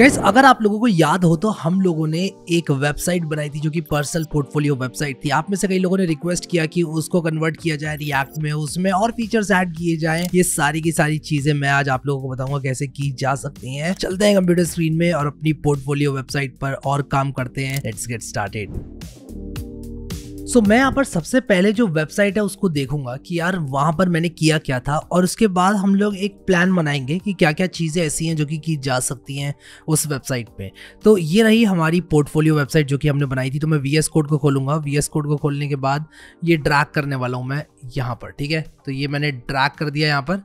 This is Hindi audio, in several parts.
गैस अगर आप लोगों को याद हो तो हम लोगों ने एक वेबसाइट बनाई थी जो कि पर्सनल पोर्टफोलियो वेबसाइट थी आप में से कई लोगों ने रिक्वेस्ट किया कि उसको कन्वर्ट किया जाए रिएक्ट में उसमें और फीचर्स ऐड किए जाए ये सारी की सारी चीजें मैं आज आप लोगों को बताऊंगा कैसे की जा सकती है चलते हैं कंप्यूटर स्क्रीन में और अपनी पोर्टफोलियो वेबसाइट पर और काम करते हैं let's get started so so, मैं यहाँ पर सबसे पहले जो वेबसाइट है उसको देखूंगा कि यार वहाँ पर मैंने किया क्या था और उसके बाद हम लोग एक प्लान बनाएंगे कि क्या क्या चीज़ें ऐसी हैं जो कि की जा सकती हैं उस वेबसाइट पे तो ये रही हमारी पोर्टफोलियो वेबसाइट जो कि हमने बनाई थी तो मैं वी कोड को खोलूँगा वी कोड को खोलने के बाद ये ड्रैक करने वाला हूँ मैं यहाँ पर ठीक है तो ये मैंने ड्रैक कर दिया यहाँ पर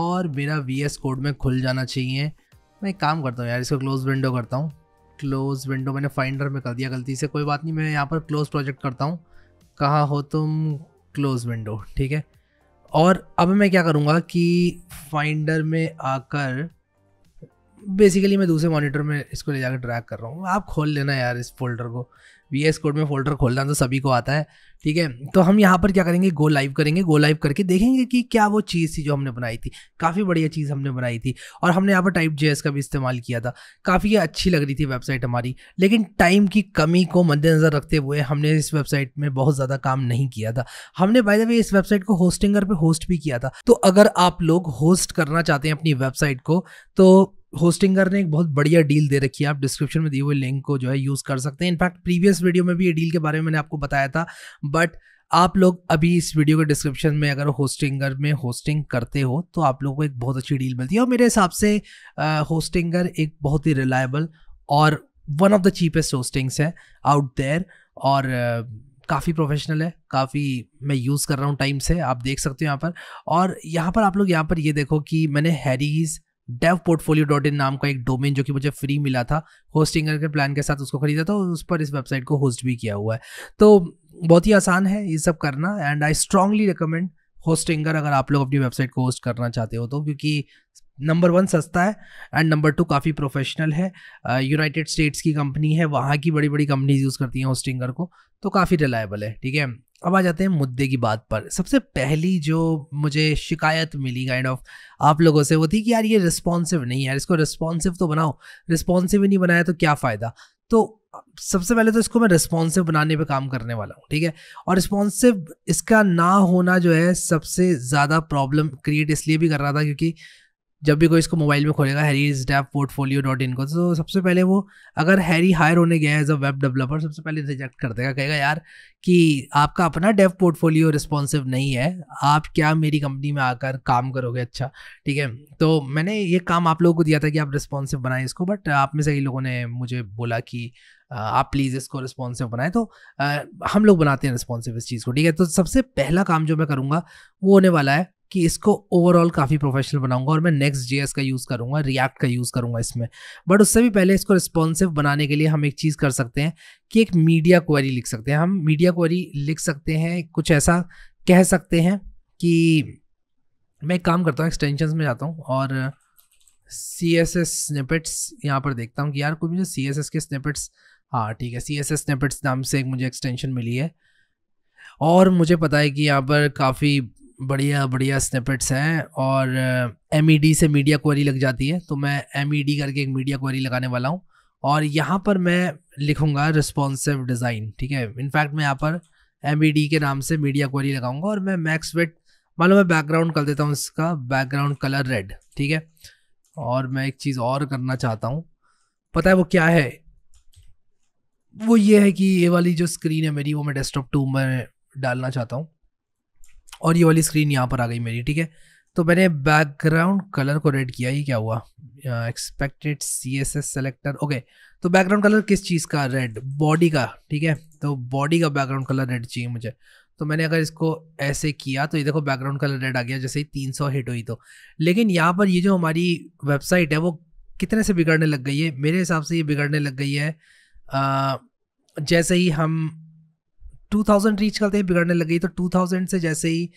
और मेरा वी कोड में खुल जाना चाहिए मैं एक काम करता हूँ यार इसको क्लोज़ विंडो करता हूँ क्लोज़ विंडो मैंने फाइंडर में कर दिया गलती से कोई बात नहीं मैं यहाँ पर क्लोज़ प्रोजेक्ट करता हूँ कहा हो तुम क्लोज विंडो ठीक है और अब मैं क्या करूँगा कि फाइंडर में आकर बेसिकली मैं दूसरे मॉनिटर में इसको ले जाकर ड्रैग कर रहा हूँ आप खोल लेना यार इस फोल्डर को वी एस कोड में फोल्डर खोलना तो सभी को आता है ठीक है तो हम यहाँ पर क्या करेंगे गो लाइव करेंगे गो लाइव करके देखेंगे कि क्या वो चीज़ थी जो हमने बनाई थी काफ़ी बढ़िया चीज़ हमने बनाई थी और हमने यहाँ पर टाइप जे का भी इस्तेमाल किया था काफ़ी अच्छी लग रही थी वेबसाइट हमारी लेकिन टाइम की कमी को मद्देनज़र रखते हुए हमने इस वेबसाइट में बहुत ज़्यादा काम नहीं किया था हमने बाय द वे इस वेबसाइट को होस्टिंगर पर होस्ट भी किया था तो अगर आप लोग होस्ट करना चाहते हैं अपनी वेबसाइट को तो होस्टिंगर ने एक बहुत बढ़िया डील दे रखी है आप डिस्क्रिप्शन में दिए हुए लिंक को जो है यूज़ कर सकते हैं इनफैक्ट प्रीवियस वीडियो में भी ये डील के बारे में मैंने आपको बताया था बट आप लोग अभी इस वीडियो के डिस्क्रिप्शन में अगर होस्टिंगर में होस्टिंग करते हो तो आप लोगों को एक बहुत अच्छी डील मिलती है और मेरे हिसाब से होस्टिंगर एक बहुत ही रिलायबल और one of the cheapest hostings है आउट देयर और काफ़ी प्रोफेशनल है काफ़ी मैं यूज़ कर रहा हूँ टाइम से आप देख सकते हो यहाँ पर और यहाँ पर आप लोग यहाँ पर ये देखो कि मैंने Harry's dev portfolio dot in नाम का एक डोमेन जो कि मुझे फ्री मिला था होस्टिंग के प्लान के साथ उसको खरीदा था और उस पर इस वेबसाइट को होस्ट भी किया हुआ है तो बहुत ही आसान है ये सब करना and I strongly recommend Hostinger अगर आप लोग अपनी वेबसाइट को होस्ट करना चाहते हो तो क्योंकि नंबर वन सस्ता है एंड नंबर टू काफ़ी प्रोफेशनल है यूनाइटेड uh, स्टेट्स की कंपनी है वहाँ की बड़ी बड़ी कंपनीज यूज़ करती हैं होस्टिंगर को तो काफ़ी रिलायबल है ठीक है अब आ जाते हैं मुद्दे की बात पर सबसे पहली जो मुझे शिकायत मिली काइंड ऑफ आप लोगों से वो थी कि यार ये रिस्पॉन्सिव नहीं है इसको रिस्पॉन्सिव तो बनाओ रिस्पॉन्सिव ही नहीं बनाया तो क्या फ़ायदा तो सबसे पहले तो इसको मैं रिस्पॉन्सिव बनाने पे काम करने वाला हूँ ठीक है और रिस्पॉन्सिव इसका ना होना जो है सबसे ज़्यादा प्रॉब्लम क्रिएट इसलिए भी कर रहा था क्योंकि जब भी कोई इसको मोबाइल में खोलेगा Harry's dev portfolio dot in को तो सबसे पहले वो अगर हैरी हायर होने गया एज अ वेब डेवलपर सबसे पहले रिजेक्ट कर देगा कहेगा यार कि आपका अपना डेव पोर्टफोलियो रिस्पॉन्सिव नहीं है आप क्या मेरी कंपनी में आकर काम करोगे अच्छा ठीक है तो मैंने ये काम आप लोगों को दिया था कि आप रिस्पॉन्सिव बनाएं इसको बट आप में से कई लोगों ने मुझे बोला कि आप प्लीज़ इसको रिस्पॉन्सिव बनाएं तो आ, हम लोग बनाते हैं रिस्पॉन्सिव इस चीज़ को ठीक है तो सबसे पहला काम जो मैं करूँगा वो होने वाला है कि इसको ओवरऑल काफ़ी प्रोफेशनल बनाऊंगा और मैं नेक्स्ट जे का यूज़ करूंगा रिएक्ट का यूज़ करूंगा इसमें बट उससे भी पहले इसको रिस्पॉन्सिव बनाने के लिए हम एक चीज़ कर सकते हैं कि एक मीडिया क्वेरी लिख सकते हैं हम मीडिया क्वेरी लिख सकते हैं कुछ ऐसा कह सकते हैं कि मैं एक काम करता हूँ एक्सटेंशन में जाता हूँ और सी एस एस स्निपेट्स यहाँ पर देखता हूँ कि यार कुछ मुझे सी एस एस के स्निपेट्स हाँ ठीक है सी एस एस स्निपेट्स नाम से एक मुझे एक्सटेंशन मिली है और मुझे पता है कि यहाँ पर काफ़ी बढ़िया बढ़िया स्निपेट्स हैं और एम e से मीडिया क्वारी लग जाती है तो मैं एम e करके एक मीडिया क्वारी लगाने वाला हूँ और यहाँ पर मैं लिखूँगा रिस्पॉन्सिव डिज़ाइन ठीक है इनफैक्ट मैं यहाँ पर एम e के नाम से मीडिया क्वारी लगाऊँगा और मैं मैक्स वेट मान लो मैं बैकग्राउंड कर देता हूँ इसका बैकग्राउंड कलर रेड ठीक है और मैं एक चीज़ और करना चाहता हूँ पता है वो क्या है वो ये है कि ये वाली जो स्क्रीन है मेरी वो मैं डेस्कटॉप टू में डालना चाहता हूँ और ये वाली स्क्रीन यहाँ पर आ गई मेरी ठीक है तो मैंने बैकग्राउंड कलर को रेड किया ये क्या हुआ expected C S S selector okay तो बैकग्राउंड कलर किस चीज़ का रेड बॉडी का ठीक है तो बॉडी का बैकग्राउंड कलर रेड चाहिए मुझे तो मैंने अगर इसको ऐसे किया तो ये देखो बैकग्राउंड कलर रेड आ गया जैसे ही तीन सौ हिट हुई तो लेकिन यहाँ पर ये जो हमारी वेबसाइट है वो कितने से बिगड़ने लग गई है मेरे हिसाब से ये बिगड़ने लग गई है आ, जैसे ही हम टू थाउजेंड रीच करते ही बिगड़ने लगी तो टू थाउजेंड से जैसे ही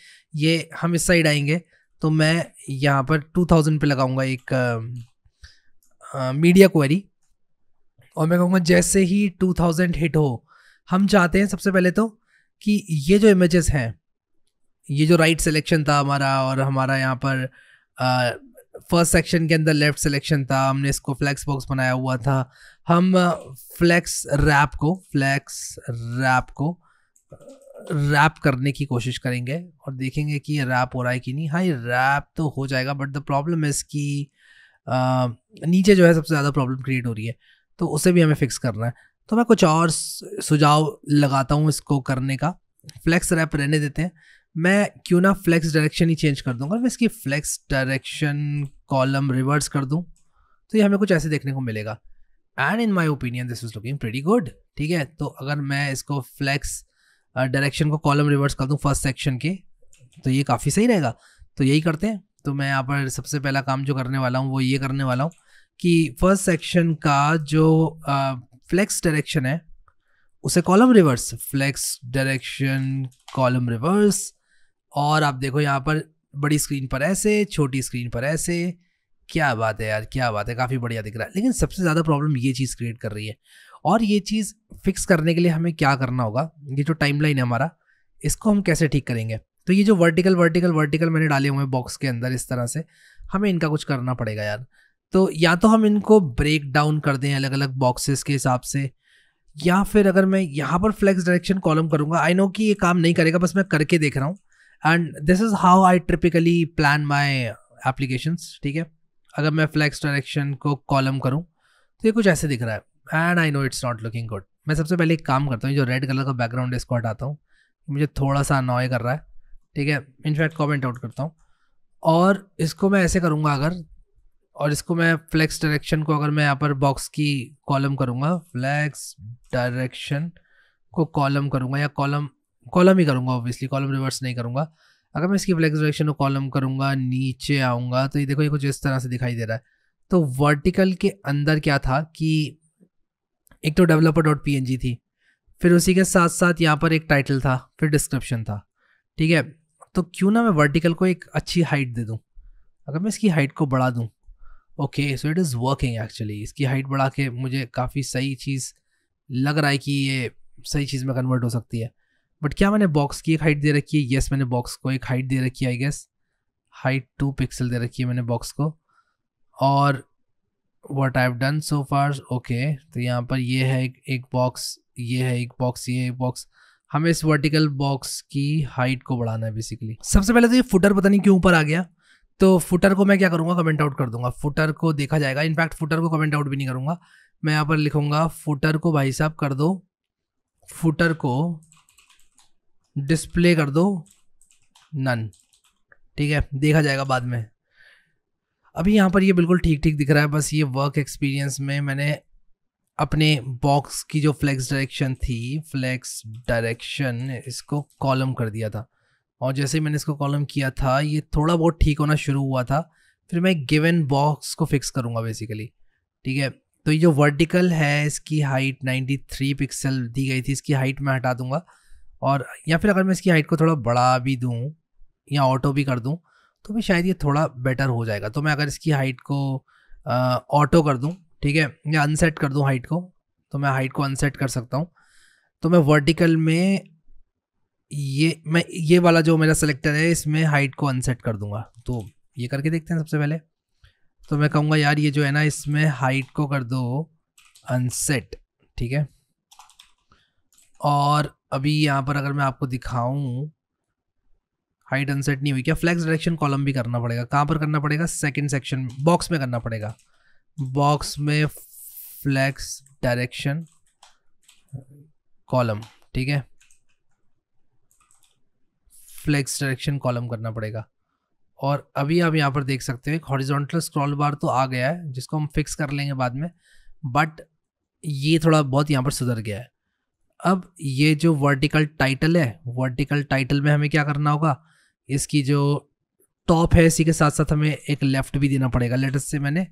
ये हम इस साइड आएंगे तो मैं यहाँ पर टू थाउजेंड पर लगाऊंगा एक मीडिया क्वेरी और मैं कहूँगा जैसे ही टू थाउजेंड हिट हो हम चाहते हैं सबसे पहले तो कि ये जो इमेजेस हैं ये जो राइट सिलेक्शन था हमारा और हमारा यहाँ पर फर्स्ट सेक्शन के अंदर लेफ्ट सिलेक्शन था हमने इसको फ्लैक्स बॉक्स बनाया हुआ था हम फ्लैक्स रैप को फ्लैक्स रैप को रैप करने की कोशिश करेंगे और देखेंगे कि ये रैप हो रहा है कि नहीं हाँ ये रैप तो हो जाएगा बट द प्रॉब्लम इज़ कि नीचे जो है सबसे ज़्यादा प्रॉब्लम क्रिएट हो रही है तो उसे भी हमें फिक्स करना है तो मैं कुछ और सुझाव लगाता हूँ इसको करने का फ्लैक्स रैप रहने देते हैं मैं क्यों ना फ्लैक्स डायरेक्शन ही चेंज कर दूँगा मैं इसकी फ्लैक्स डायरेक्शन कॉलम रिवर्स कर दूँ तो ये हमें कुछ ऐसे देखने को मिलेगा and in my opinion this is looking very good ठीक है तो अगर मैं इसको फ्लैक्स डायरेक्शन को कॉलम रिवर्स कर दूँ फर्स्ट सेक्शन के तो ये काफ़ी सही रहेगा तो यही करते हैं तो मैं यहाँ पर सबसे पहला काम जो करने वाला हूँ वो ये करने वाला हूँ कि फर्स्ट सेक्शन का जो फ्लेक्स डायरेक्शन है उसे column reverse flex direction column reverse और आप देखो यहाँ पर बड़ी स्क्रीन पर ऐसे छोटी स्क्रीन पर ऐसे क्या बात है यार क्या बात है काफ़ी बढ़िया दिख रहा है लेकिन सबसे ज़्यादा प्रॉब्लम ये चीज़ क्रिएट कर रही है और ये चीज़ फिक्स करने के लिए हमें क्या करना होगा ये जो टाइमलाइन है हमारा इसको हम कैसे ठीक करेंगे तो ये जो वर्टिकल वर्टिकल वर्टिकल मैंने डाले हुए हैं बॉक्स के अंदर इस तरह से हमें इनका कुछ करना पड़ेगा यार तो या तो हम इनको ब्रेक डाउन कर दें अलग अलग बॉक्सेस के हिसाब से या फिर अगर मैं यहाँ पर फ्लेक्स डायरेक्शन कॉलम करूँगा आई नो कि ये काम नहीं करेगा बस मैं करके देख रहा हूँ and this is how I typically plan my applications ठीक है अगर मैं फ्लेक्स डायरेक्शन को कॉलम करूँ तो ये कुछ ऐसे दिख रहा है and I know it's not looking good मैं सबसे पहले एक काम करता हूँ जो रेड कलर का बैकग्राउंड इसको हटाता हूँ मुझे थोड़ा सा अनॉय कर रहा है ठीक है इनफैक्ट कॉमेंट आउट करता हूँ और इसको मैं ऐसे करूँगा अगर और इसको मैं फ्लैक्स डायरेक्शन को अगर मैं यहाँ पर बॉक्स की कॉलम करूँगा फ्लैक्स डायरेक्शन को कॉलम करूँगा या कॉलम कॉलम ही करूँगा ऑब्वियसली कॉलम रिवर्स नहीं करूँगा अगर मैं इसकी फ्लैक्स डायरेक्शन को कॉलम करूँगा नीचे आऊँगा तो ये देखो ये कुछ इस तरह से दिखाई दे रहा है तो वर्टिकल के अंदर क्या था कि एक तो developer dot P N G थी फिर उसी के साथ साथ यहाँ पर एक टाइटल था फिर डिस्क्रिप्शन था ठीक है तो क्यों ना मैं वर्टिकल को एक अच्छी हाइट दे दूँ अगर मैं इसकी हाइट को बढ़ा दूँ okay so it is working actually इसकी हाइट बढ़ा के मुझे काफ़ी सही चीज़ लग रहा है कि ये सही चीज़ में कन्वर्ट हो सकती है बट क्या मैंने बॉक्स की एक हाइट दे रखी है येस yes, मैंने बॉक्स को एक हाइट दे रखी है I guess height two pixel दे रखी है मैंने बॉक्स को और what I done so far okay तो यहाँ पर ये है एक, एक बॉक्स ये है एक बॉक्स ये एक बॉक्स हमें इस वर्टिकल बॉक्स की हाइट को बढ़ाना है बेसिकली सबसे पहले तो ये फुटर पता नहीं क्यों ऊपर आ गया तो फुटर को मैं क्या करूँगा कमेंट आउट कर दूंगा फुटर को देखा जाएगा इनफैक्ट फुटर को कमेंट आउट भी नहीं करूँगा मैं यहाँ पर लिखूंगा फुटर को भाई साहब कर दो फुटर को डिस्प्ले कर दो नन ठीक है देखा जाएगा बाद में अभी यहाँ पर ये बिल्कुल ठीक ठीक दिख रहा है बस ये वर्क एक्सपीरियंस में मैंने अपने बॉक्स की जो फ्लैक्स डायरेक्शन थी फ्लैक्स डायरेक्शन इसको कॉलम कर दिया था और जैसे ही मैंने इसको कॉलम किया था ये थोड़ा बहुत ठीक होना शुरू हुआ था फिर मैं गिवन बॉक्स को फिक्स करूँगा बेसिकली ठीक है तो ये जो वर्टिकल है इसकी हाइट 93 पिक्सल दी गई थी इसकी हाइट मैं हटा दूँगा और या फिर अगर मैं इसकी हाइट को थोड़ा बढ़ा भी दूँ या ऑटो भी कर दूँ तो भी शायद ये थोड़ा बेटर हो जाएगा तो मैं अगर इसकी हाइट को ऑटो कर दूँ ठीक है या अनसेट कर दूँ हाइट को तो मैं हाइट को अनसेट कर सकता हूँ तो मैं वर्टिकल में ये मैं ये वाला जो मेरा सेलेक्टर है इसमें हाइट को अनसेट कर दूंगा तो ये करके देखते हैं सबसे पहले तो मैं कहूँगा यार ये जो है ना इसमें हाइट को कर दो अनसेट ठीक है और अभी यहाँ पर अगर मैं आपको दिखाऊँ हाइट अनसेट नहीं हुई क्या फ्लैक्स डायरेक्शन कॉलम भी करना पड़ेगा कहाँ पर करना पड़ेगा सेकेंड सेक्शन बॉक्स में करना पड़ेगा बॉक्स में फ्लैक्स डायरेक्शन कॉलम ठीक है फ्लैक्स डायरेक्शन कॉलम करना पड़ेगा और अभी आप यहाँ पर देख सकते हो एक हॉरिजॉन्टल स्क्रॉल बार तो आ गया है जिसको हम फिक्स कर लेंगे बाद में बट ये थोड़ा बहुत यहाँ पर सुधर गया है अब ये जो वर्टिकल टाइटल है वर्टिकल टाइटल में हमें क्या करना होगा इसकी जो टॉप है इसी के साथ साथ हमें एक लेफ़्ट भी देना पड़ेगा लेटेस्ट से मैंने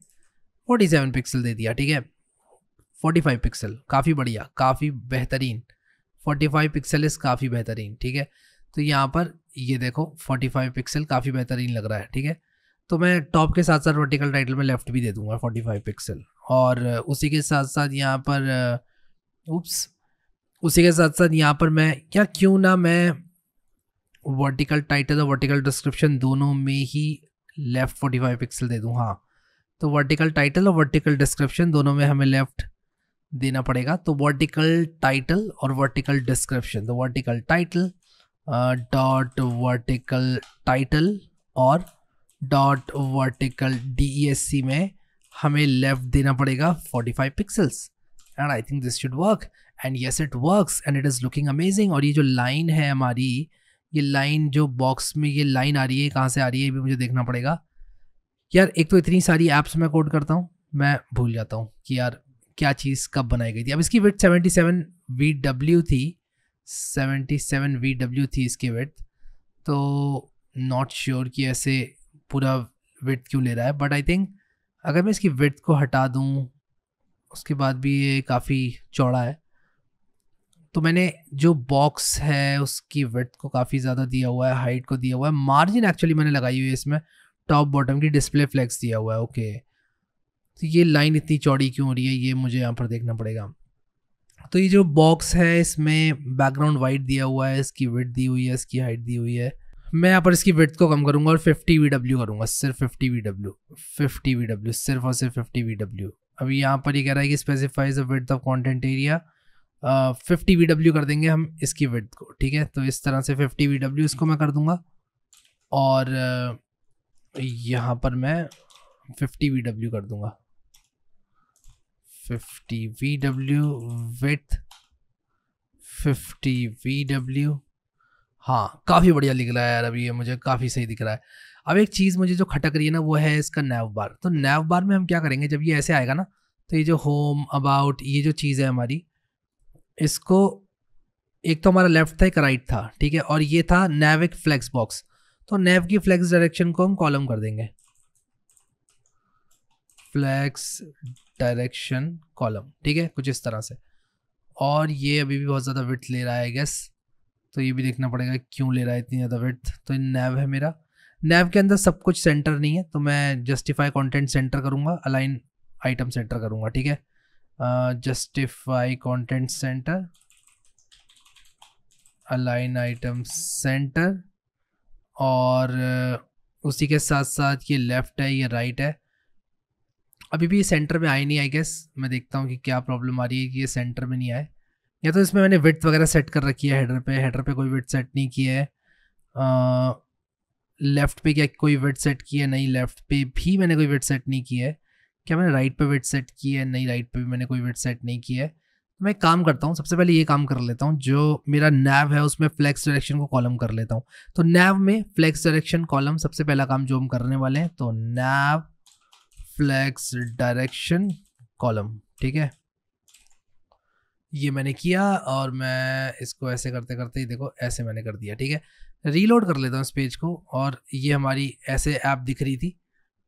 फोर्टी सेवन पिक्सल दे दिया ठीक है फोर्टी फाइव पिक्सल काफ़ी बढ़िया काफ़ी बेहतरीन फोर्टी फाइव पिक्सल इस काफ़ी बेहतरीन ठीक है तो यहाँ पर ये देखो फोर्टी फाइव पिक्सल काफ़ी बेहतरीन लग रहा है ठीक है तो मैं टॉप के साथ साथ वर्टिकल टाइटल में लेफ़्ट भी दे दूँगा फोर्टी फाइव पिक्सल और उसी के साथ साथ यहाँ पर उप्स uh, उसी के साथ साथ यहाँ पर मैं क्या क्यों ना मैं वर्टिकल टाइटल और वर्टिकल डिस्क्रिप्शन दोनों में ही लेफ़्ट फोर्टी फाइव पिक्सल दे दूँ हाँ तो वर्टिकल टाइटल और वर्टिकल डिस्क्रिप्शन दोनों में हमें लेफ़्ट देना पड़ेगा तो वर्टिकल टाइटल और वर्टिकल डिस्क्रिप्शन तो vertical title dot vertical title और डॉट वर्टिकल डी में हमें लेफ्ट देना पड़ेगा 45 pixels and I think this should work and yes it work and it is looking amazing और ये जो लाइन है हमारी ये लाइन जो बॉक्स में ये लाइन आ रही है कहाँ से आ रही है ये भी मुझे देखना पड़ेगा यार एक तो इतनी सारी ऐप्स में कोड करता हूँ मैं भूल जाता हूँ कि यार क्या चीज़ कब बनाई गई थी अब इसकी width seventy seven V W थी सेवेंटी सेवन वी डब्ल्यू थी इसकी वेट तो नॉट श्योर sure कि ऐसे पूरा वेट क्यों ले रहा है बट आई थिंक अगर मैं इसकी वेट को हटा दूँ उसके बाद भी ये काफ़ी चौड़ा है तो मैंने जो बॉक्स है उसकी वेट को काफ़ी ज़्यादा दिया हुआ है हाइट को दिया हुआ है मार्जिन एक्चुअली मैंने लगाई हुई है इसमें टॉप बॉटम की डिस्प्ले फ्लैक्स दिया हुआ है ओके तो ये लाइन इतनी चौड़ी क्यों हो रही है ये मुझे यहाँ पर देखना पड़ेगा तो ये जो बॉक्स है इसमें बैकग्राउंड वाइट दिया हुआ है इसकी विथ दी हुई है इसकी हाइट दी हुई है मैं यहाँ पर इसकी विथ को कम करूँगा और फिफ्टी वी डब्ल्यू करूँगा सिर्फ fifty V W fifty V W सिर्फ और सिर्फ फिफ्टी वी डब्ल्यू अभी यहाँ पर ये यह कह रहा है कि specifies the width of content area fifty V W कर देंगे हम इसकी विथ को ठीक है तो इस तरह से फिफ्टी वी डब्ल्यू इसको मैं कर दूंगा और यहाँ पर मैं फिफ्टी वी डब्ल्यू कर दूंगा fifty V W width fifty V W हाँ काफ़ी बढ़िया लिख रहा है यार अभी ये मुझे काफ़ी सही दिख रहा है अब एक चीज़ मुझे जो खटक रही है ना वो है इसका नैव बार तो नैव बार में हम क्या करेंगे जब ये ऐसे आएगा ना तो ये जो होम अबाउट ये जो चीज़ है हमारी इसको एक तो हमारा लेफ्ट था एक राइट था ठीक है और ये था नेविक एक फ्लेक्स बॉक्स तो नेव की फ्लेक्स डायरेक्शन को हम कॉलम कर देंगे फ्लेक्स डायरेक्शन कॉलम ठीक है कुछ इस तरह से और ये अभी भी बहुत ज़्यादा विथ ले रहा है गैस तो ये भी देखना पड़ेगा क्यों ले रहा है इतनी ज़्यादा विथ तो ये नैव है मेरा नैव के अंदर सब कुछ सेंटर नहीं है तो मैं जस्टिफाई कंटेंट सेंटर करूँगा अलाइन आइटम सेंटर करूँगा ठीक है justify uh, justify content center align item center और uh, उसी के साथ साथ ये लेफ़्ट है ये राइट है अभी भी ये सेंटर में आए नहीं आई गेस मैं देखता हूँ कि क्या प्रॉब्लम आ रही है कि ये सेंटर में नहीं आए या तो इसमें मैंने विथ वगैरह सेट कर रखी है हेडर पे हेडर पे कोई विथ सेट नहीं किया है लेफ़्ट पे क्या कोई विथ सेट किया है नहीं लेफ़्ट पे भी मैंने कोई विथ सेट नहीं किया है क्या मैंने राइट पे वेट सेट की है नहीं राइट पे भी मैंने कोई वेट सेट नहीं किया है तो मैं काम करता हूँ सबसे पहले ये काम कर लेता हूँ जो मेरा नैव है उसमें फ्लैक्स डायरेक्शन को कॉलम कर लेता हूँ तो नैव में फ्लैक्स डायरेक्शन कॉलम सबसे पहला काम जो हम करने वाले हैं तो नैव फ्लैक्स डायरेक्शन कॉलम ठीक है ये मैंने किया और मैं इसको ऐसे करते करते ही देखो ऐसे मैंने कर दिया ठीक है रीलोड कर लेता हूँ इस पेज को और ये हमारी ऐसे ऐप दिख रही थी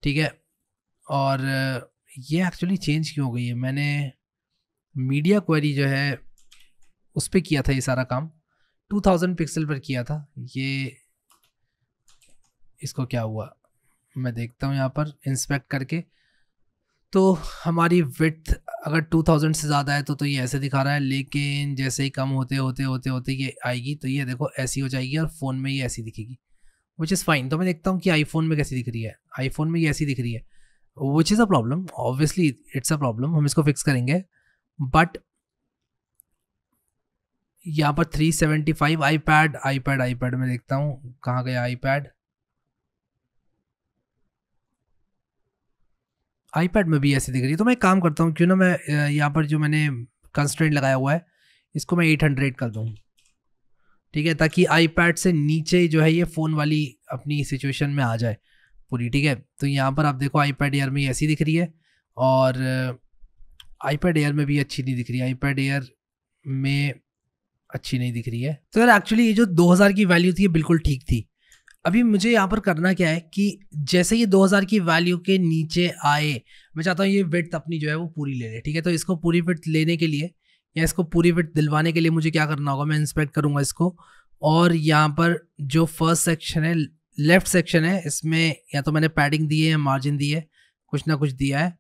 ठीक है और ये एक्चुअली चेंज क्यों हो गई है मैंने मीडिया क्वेरी जो है उस पर किया था ये सारा काम 2000 पिक्सल पर किया था ये इसको क्या हुआ मैं देखता हूँ यहाँ पर इंस्पेक्ट करके तो हमारी विथ अगर 2000 से ज़्यादा है तो तो ये ऐसे दिखा रहा है लेकिन जैसे ही कम होते होते होते होते ये आएगी तो ये देखो ऐसी हो जाएगी और फ़ोन में ये ऐसी दिखेगी विच इज़ फाइन तो मैं देखता हूँ कि आईफोन में कैसी दिख रही है आईफोन में ये ऐसी दिख रही है which is a problem obviously it's a problem हम इसको फिक्स करेंगे बट यहाँ पर three seventy five iPad iPad iPad में देखता हूँ कहाँ गया आई पैड आई पैड में भी ऐसी दिख रही है तो मैं काम करता हूँ क्यों ना मैं यहाँ पर जो मैंने कंस्टेंट लगाया हुआ है इसको मैं एट हंड्रेड कर दूँ ठीक है ताकि आई पैड से नीचे जो है ये फ़ोन वाली अपनी सिचुएशन में आ जाए पूरी ठीक है तो यहाँ पर आप देखो आईपैड एयर में ऐसी दिख रही है और आईपैड एयर में भी अच्छी नहीं दिख रही आईपैड एयर में अच्छी नहीं दिख रही है तो यार एक्चुअली ये जो 2000 की वैल्यू थी ये बिल्कुल ठीक थी अभी मुझे यहाँ पर करना क्या है कि जैसे ये 2000 की वैल्यू के नीचे आए मैं चाहता हूँ ये विथ अपनी जो है वो पूरी ले ले ठीक है तो इसको पूरी विथ लेने के लिए या इसको पूरी विथ दिलवाने के लिए मुझे क्या करना होगा मैं इंस्पेक्ट करूँगा इसको और यहाँ पर जो फर्स्ट सेक्शन है लेफ्ट सेक्शन है इसमें या तो मैंने पैडिंग दी है या मार्जिन दी है कुछ ना कुछ दिया है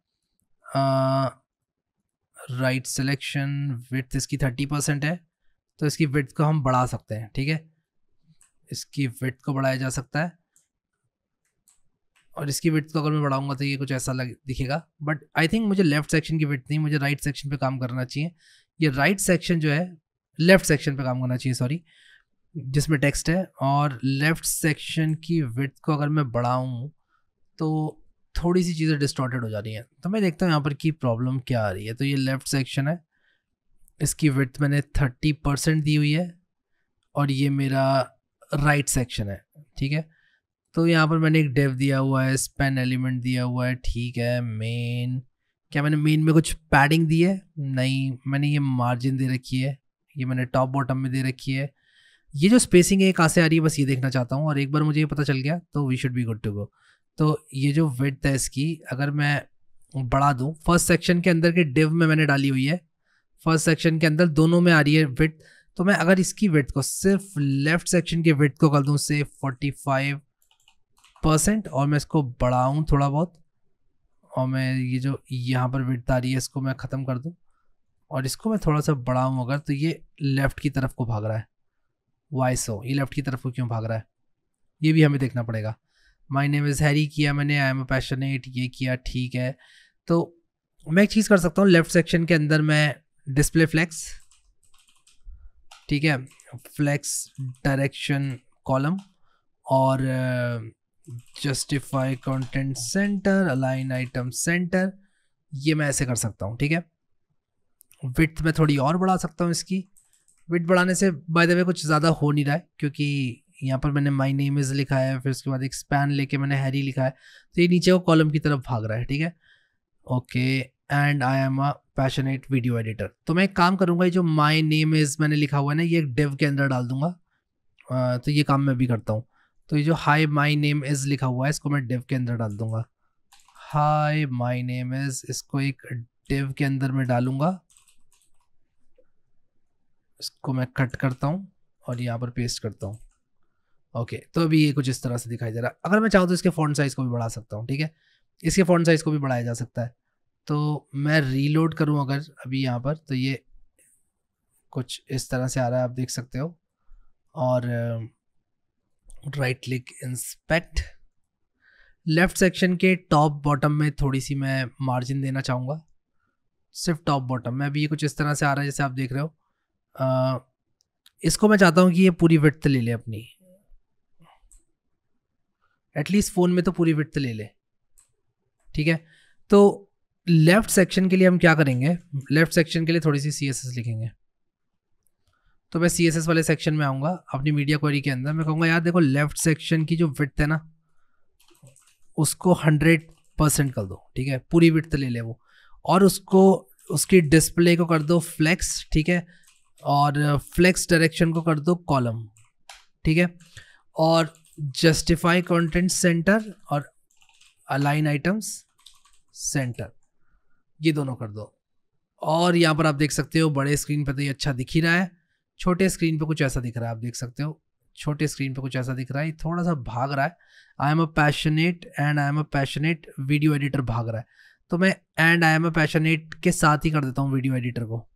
राइट सिलेक्शन विथ इसकी थर्टी परसेंट है तो इसकी विथ को हम बढ़ा सकते हैं ठीक है इसकी विथ को बढ़ाया जा सकता है और इसकी विथ को अगर मैं बढ़ाऊंगा तो ये कुछ ऐसा लग दिखेगा बट आई थिंक मुझे लेफ्ट सेक्शन की विथ नहीं मुझे राइट सेक्शन पे काम करना चाहिए ये राइट सेक्शन जो है लेफ्ट सेक्शन पे काम करना चाहिए सॉरी जिसमें टेक्स्ट है और लेफ्ट सेक्शन की विथ को अगर मैं बढ़ाऊँ तो थोड़ी सी चीज़ें डिस्टॉर्टेड हो जा रही हैं तो मैं देखता हूँ यहाँ पर कि प्रॉब्लम क्या आ रही है तो ये लेफ़्ट सेक्शन है इसकी विथ मैंने थर्टी परसेंट दी हुई है और ये मेरा राइट right सेक्शन है ठीक है तो यहाँ पर मैंने एक डेव दिया हुआ है स्पेन एलिमेंट दिया हुआ है ठीक है मेन क्या मैंने मेन में कुछ पैडिंग दी है नहीं मैंने ये मार्जिन दे रखी है ये मैंने टॉप बॉटम में दे रखी है ये जो स्पेसिंग है कहाँ से आ रही है बस ये देखना चाहता हूँ और एक बार मुझे ये पता चल गया तो we should be good to go तो ये जो वेट है इसकी अगर मैं बढ़ा दूँ फर्स्ट सेक्शन के अंदर के डिव में मैंने डाली हुई है फर्स्ट सेक्शन के अंदर दोनों में आ रही है विथ तो मैं अगर इसकी विथ को सिर्फ लेफ्ट सेक्शन के विथ को कर दूँ से फोर्टी फाइव परसेंट और मैं इसको बढ़ाऊँ थोड़ा बहुत और मैं ये जो यहाँ पर विथ आ रही है इसको मैं ख़त्म कर दूँ और इसको मैं थोड़ा सा बढ़ाऊँ अगर तो ये लेफ़्ट की तरफ को भाग रहा है वाई सो ये लेफ्ट की तरफ को क्यों भाग रहा है ये भी हमें देखना पड़ेगा माई नेम इज़ हैरी किया मैंने आई एम पैशनेट ये किया ठीक है तो मैं एक चीज़ कर सकता हूँ लेफ्ट सेक्शन के अंदर मैं डिस्प्ले फ्लैक्स ठीक है फ्लैक्स डायरेक्शन कॉलम और justify content center align item center ये मैं ऐसे कर सकता हूँ ठीक है विथ में थोड़ी और बढ़ा सकता हूँ इसकी वेट बढ़ाने से बाय द वे कुछ ज़्यादा हो नहीं रहा है क्योंकि यहाँ पर मैंने माई नेम इज़ लिखा है फिर उसके बाद एक स्पैन लेके मैंने हैरी लिखा है तो ये नीचे को कॉलम की तरफ भाग रहा है ठीक है okay and I am a passionate video editor तो मैं एक काम करूँगा ये जो माई नेम इज़ मैंने लिखा हुआ है ना ये एक डेव के अंदर डाल दूँगा तो ये काम मैं भी करता हूँ तो ये जो हाई माई नेम इज़ लिखा हुआ है इसको मैं डेव के अंदर डाल दूँगा हाई माई नेम इज़ इसको एक डेव के अंदर मैं डालूँगा इसको मैं कट करता हूँ और यहाँ पर पेस्ट करता हूँ ओके तो अभी ये कुछ इस तरह से दिखाई दे रहा है अगर मैं चाहूँ तो इसके फ़ॉन्ट साइज़ को भी बढ़ा सकता हूँ ठीक है इसके फ़ॉन्ट साइज़ को भी बढ़ाया जा सकता है तो मैं रीलोड करूँ अगर अभी यहाँ पर तो ये कुछ इस तरह से आ रहा है आप देख सकते हो और right click inspect left section के टॉप बॉटम में थोड़ी सी मैं मार्जिन देना चाहूँगा सिर्फ टॉप बॉटम में अभी ये कुछ इस तरह से आ रहा है जैसे आप देख रहे हो इसको मैं चाहता हूँ कि ये पूरी विट ले ले अपनी एटलीस्ट फ़ोन में तो पूरी विट ले ले ठीक है तो लेफ़्ट सेक्शन के लिए हम क्या करेंगे लेफ़्ट सेक्शन के लिए थोड़ी सी सी लिखेंगे तो मैं सी वाले सेक्शन में आऊँगा अपनी मीडिया क्वेरी के अंदर मैं कहूँगा यार देखो लेफ़्ट सेक्शन की जो विट है ना उसको हंड्रेड परसेंट कर दो ठीक है पूरी विथ ले ले वो और उसको उसकी डिस्प्ले को कर दो फ्लेक्स ठीक है और फ्लेक्स डायरेक्शन को कर दो कॉलम ठीक है और जस्टिफाई कंटेंट सेंटर और अलाइन आइटम्स सेंटर ये दोनों कर दो और यहाँ पर आप देख सकते हो बड़े स्क्रीन पर तो ये अच्छा दिख ही रहा है छोटे स्क्रीन पे कुछ ऐसा दिख रहा है आप देख सकते हो छोटे स्क्रीन पे कुछ ऐसा दिख रहा है थोड़ा सा भाग रहा है I am a passionate and I am a passionate video editor भाग रहा है तो मैं and I am a passionate के साथ ही कर देता हूँ वीडियो एडिटर को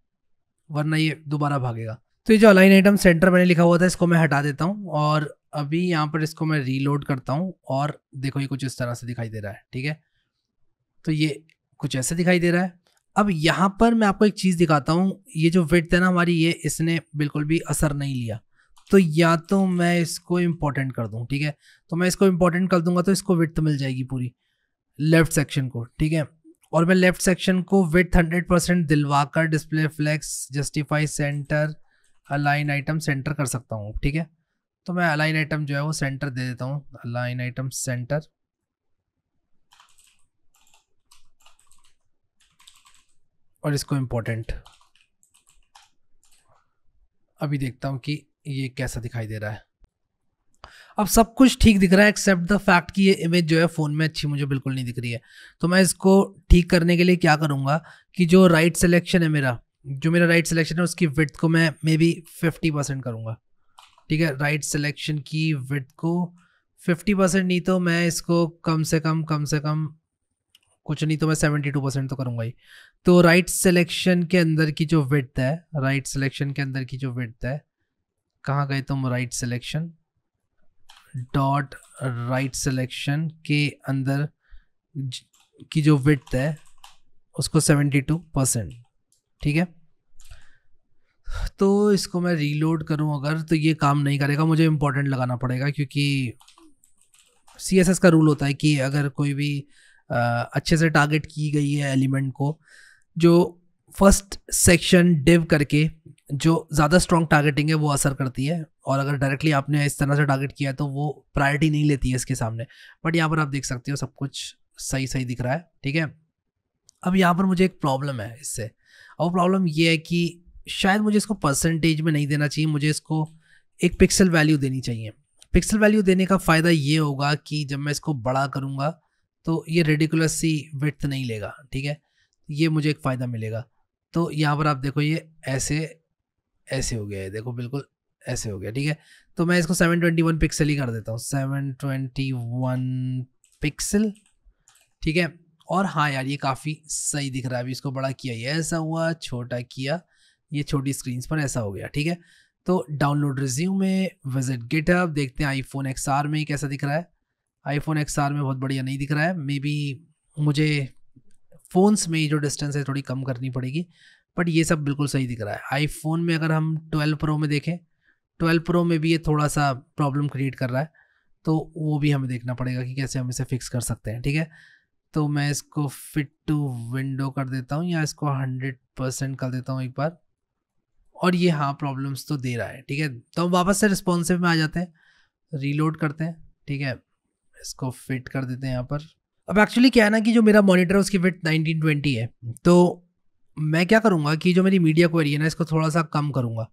वरना ये दोबारा भागेगा तो ये जो अलाइन आइटम सेंटर मैंने लिखा हुआ था इसको मैं हटा देता हूँ और अभी यहाँ पर इसको मैं रीलोड करता हूँ और देखो ये कुछ इस तरह से दिखाई दे रहा है ठीक है तो ये कुछ ऐसे दिखाई दे रहा है अब यहाँ पर मैं आपको एक चीज़ दिखाता हूँ ये जो विट है ना हमारी ये इसने बिल्कुल भी असर नहीं लिया तो या तो मैं इसको इम्पोर्टेंट कर दूँ ठीक है तो मैं इसको इम्पोर्टेंट कर दूंगा तो इसको विथ मिल जाएगी पूरी लेफ्ट सेक्शन को ठीक है और मैं लेफ्ट सेक्शन को विथ हंड्रेड परसेंट दिलवा कर display flex justify center align item center कर सकता हूँ ठीक है तो मैं अलाइन आइटम जो है वो सेंटर दे देता हूँ अलाइन आइटम सेंटर और इसको इम्पोर्टेंट अभी देखता हूँ कि ये कैसा दिखाई दे रहा है अब सब कुछ ठीक दिख रहा है एक्सेप्ट द फैक्ट कि ये इमेज जो है फ़ोन में अच्छी मुझे बिल्कुल नहीं दिख रही है तो मैं इसको ठीक करने के लिए क्या करूँगा कि जो राइट सिलेक्शन है मेरा जो मेरा राइट सिलेक्शन है उसकी विथ को मैं मे बी फिफ्टी परसेंट करूँगा ठीक है राइट सिलेक्शन की विथ को फिफ्टी परसेंट नहीं तो मैं इसको कम से कम कम से कम कुछ नहीं तो मैं सेवेंटी टू परसेंट तो करूँगा ही तो राइट सिलेक्शन के अंदर की जो विथ है राइट सिलेक्शन के अंदर की जो विथ है कहाँ गए तुम right selection dot right selection के अंदर की जो विथ है उसको सेवेंटी टू परसेंट ठीक है तो इसको मैं रीलोड करूं अगर तो ये काम नहीं करेगा मुझे इम्पोर्टेंट लगाना पड़ेगा क्योंकि सी एस एस का रूल होता है कि अगर कोई भी आ, अच्छे से टारगेट की गई है एलिमेंट को जो फर्स्ट सेक्शन डिव करके जो ज़्यादा स्ट्रॉन्ग टारगेटिंग है वो असर करती है और अगर डायरेक्टली आपने इस तरह से टारगेट किया है तो वो प्रायोरिटी नहीं लेती है इसके सामने बट यहाँ पर आप देख सकते हो सब कुछ सही सही दिख रहा है ठीक है अब यहाँ पर मुझे एक प्रॉब्लम है इससे और प्रॉब्लम ये है कि शायद मुझे इसको परसेंटेज में नहीं देना चाहिए मुझे इसको एक पिक्सल वैल्यू देनी चाहिए पिक्सल वैल्यू देने का फ़ायदा ये होगा कि जब मैं इसको बड़ा करूँगा तो ये रेडिकुलस सी विथ नहीं लेगा ठीक है ये मुझे एक फ़ायदा मिलेगा तो यहाँ पर आप देखो ये ऐसे ऐसे हो गया है देखो बिल्कुल ऐसे हो गया ठीक है तो मैं इसको 721 पिक्सल ही कर देता हूँ 721 पिक्सल ठीक है और हाँ यार ये काफ़ी सही दिख रहा है अभी इसको बड़ा किया ये ऐसा हुआ छोटा किया ये छोटी स्क्रीन पर ऐसा हो गया ठीक है तो डाउनलोड रिज्यूम में विजिट गिटअप देखते हैं आईफोन एक्स में ही कैसा दिख रहा है आईफोन एक्स में बहुत बढ़िया नहीं दिख रहा है मे बी मुझे फ़ोन्स में ही जो डिस्टेंस है थोड़ी कम करनी पड़ेगी बट ये सब बिल्कुल सही दिख रहा है आईफोन में अगर हम ट्वेल्व प्रो में देखें ट्वेल्व प्रो में भी ये थोड़ा सा प्रॉब्लम क्रिएट कर रहा है तो वो भी हमें देखना पड़ेगा कि कैसे हम इसे फिक्स कर सकते हैं ठीक है तो मैं इसको फिट टू विंडो कर देता हूँ या इसको हंड्रेड परसेंट कर देता हूँ एक बार और ये हाँ प्रॉब्लम्स तो दे रहा है ठीक है तो हम वापस से रिस्पॉन्सिव में आ जाते हैं रीलोड करते हैं ठीक है इसको फिट कर देते हैं यहाँ पर अब एक्चुअली क्या है ना कि जो मेरा मॉनिटर है उसकी फिट नाइनटीन ट्वेंटी है तो मैं क्या करूँगा कि जो मेरी मीडिया क्वेरी है ना इसको थोड़ा सा कम करूँगा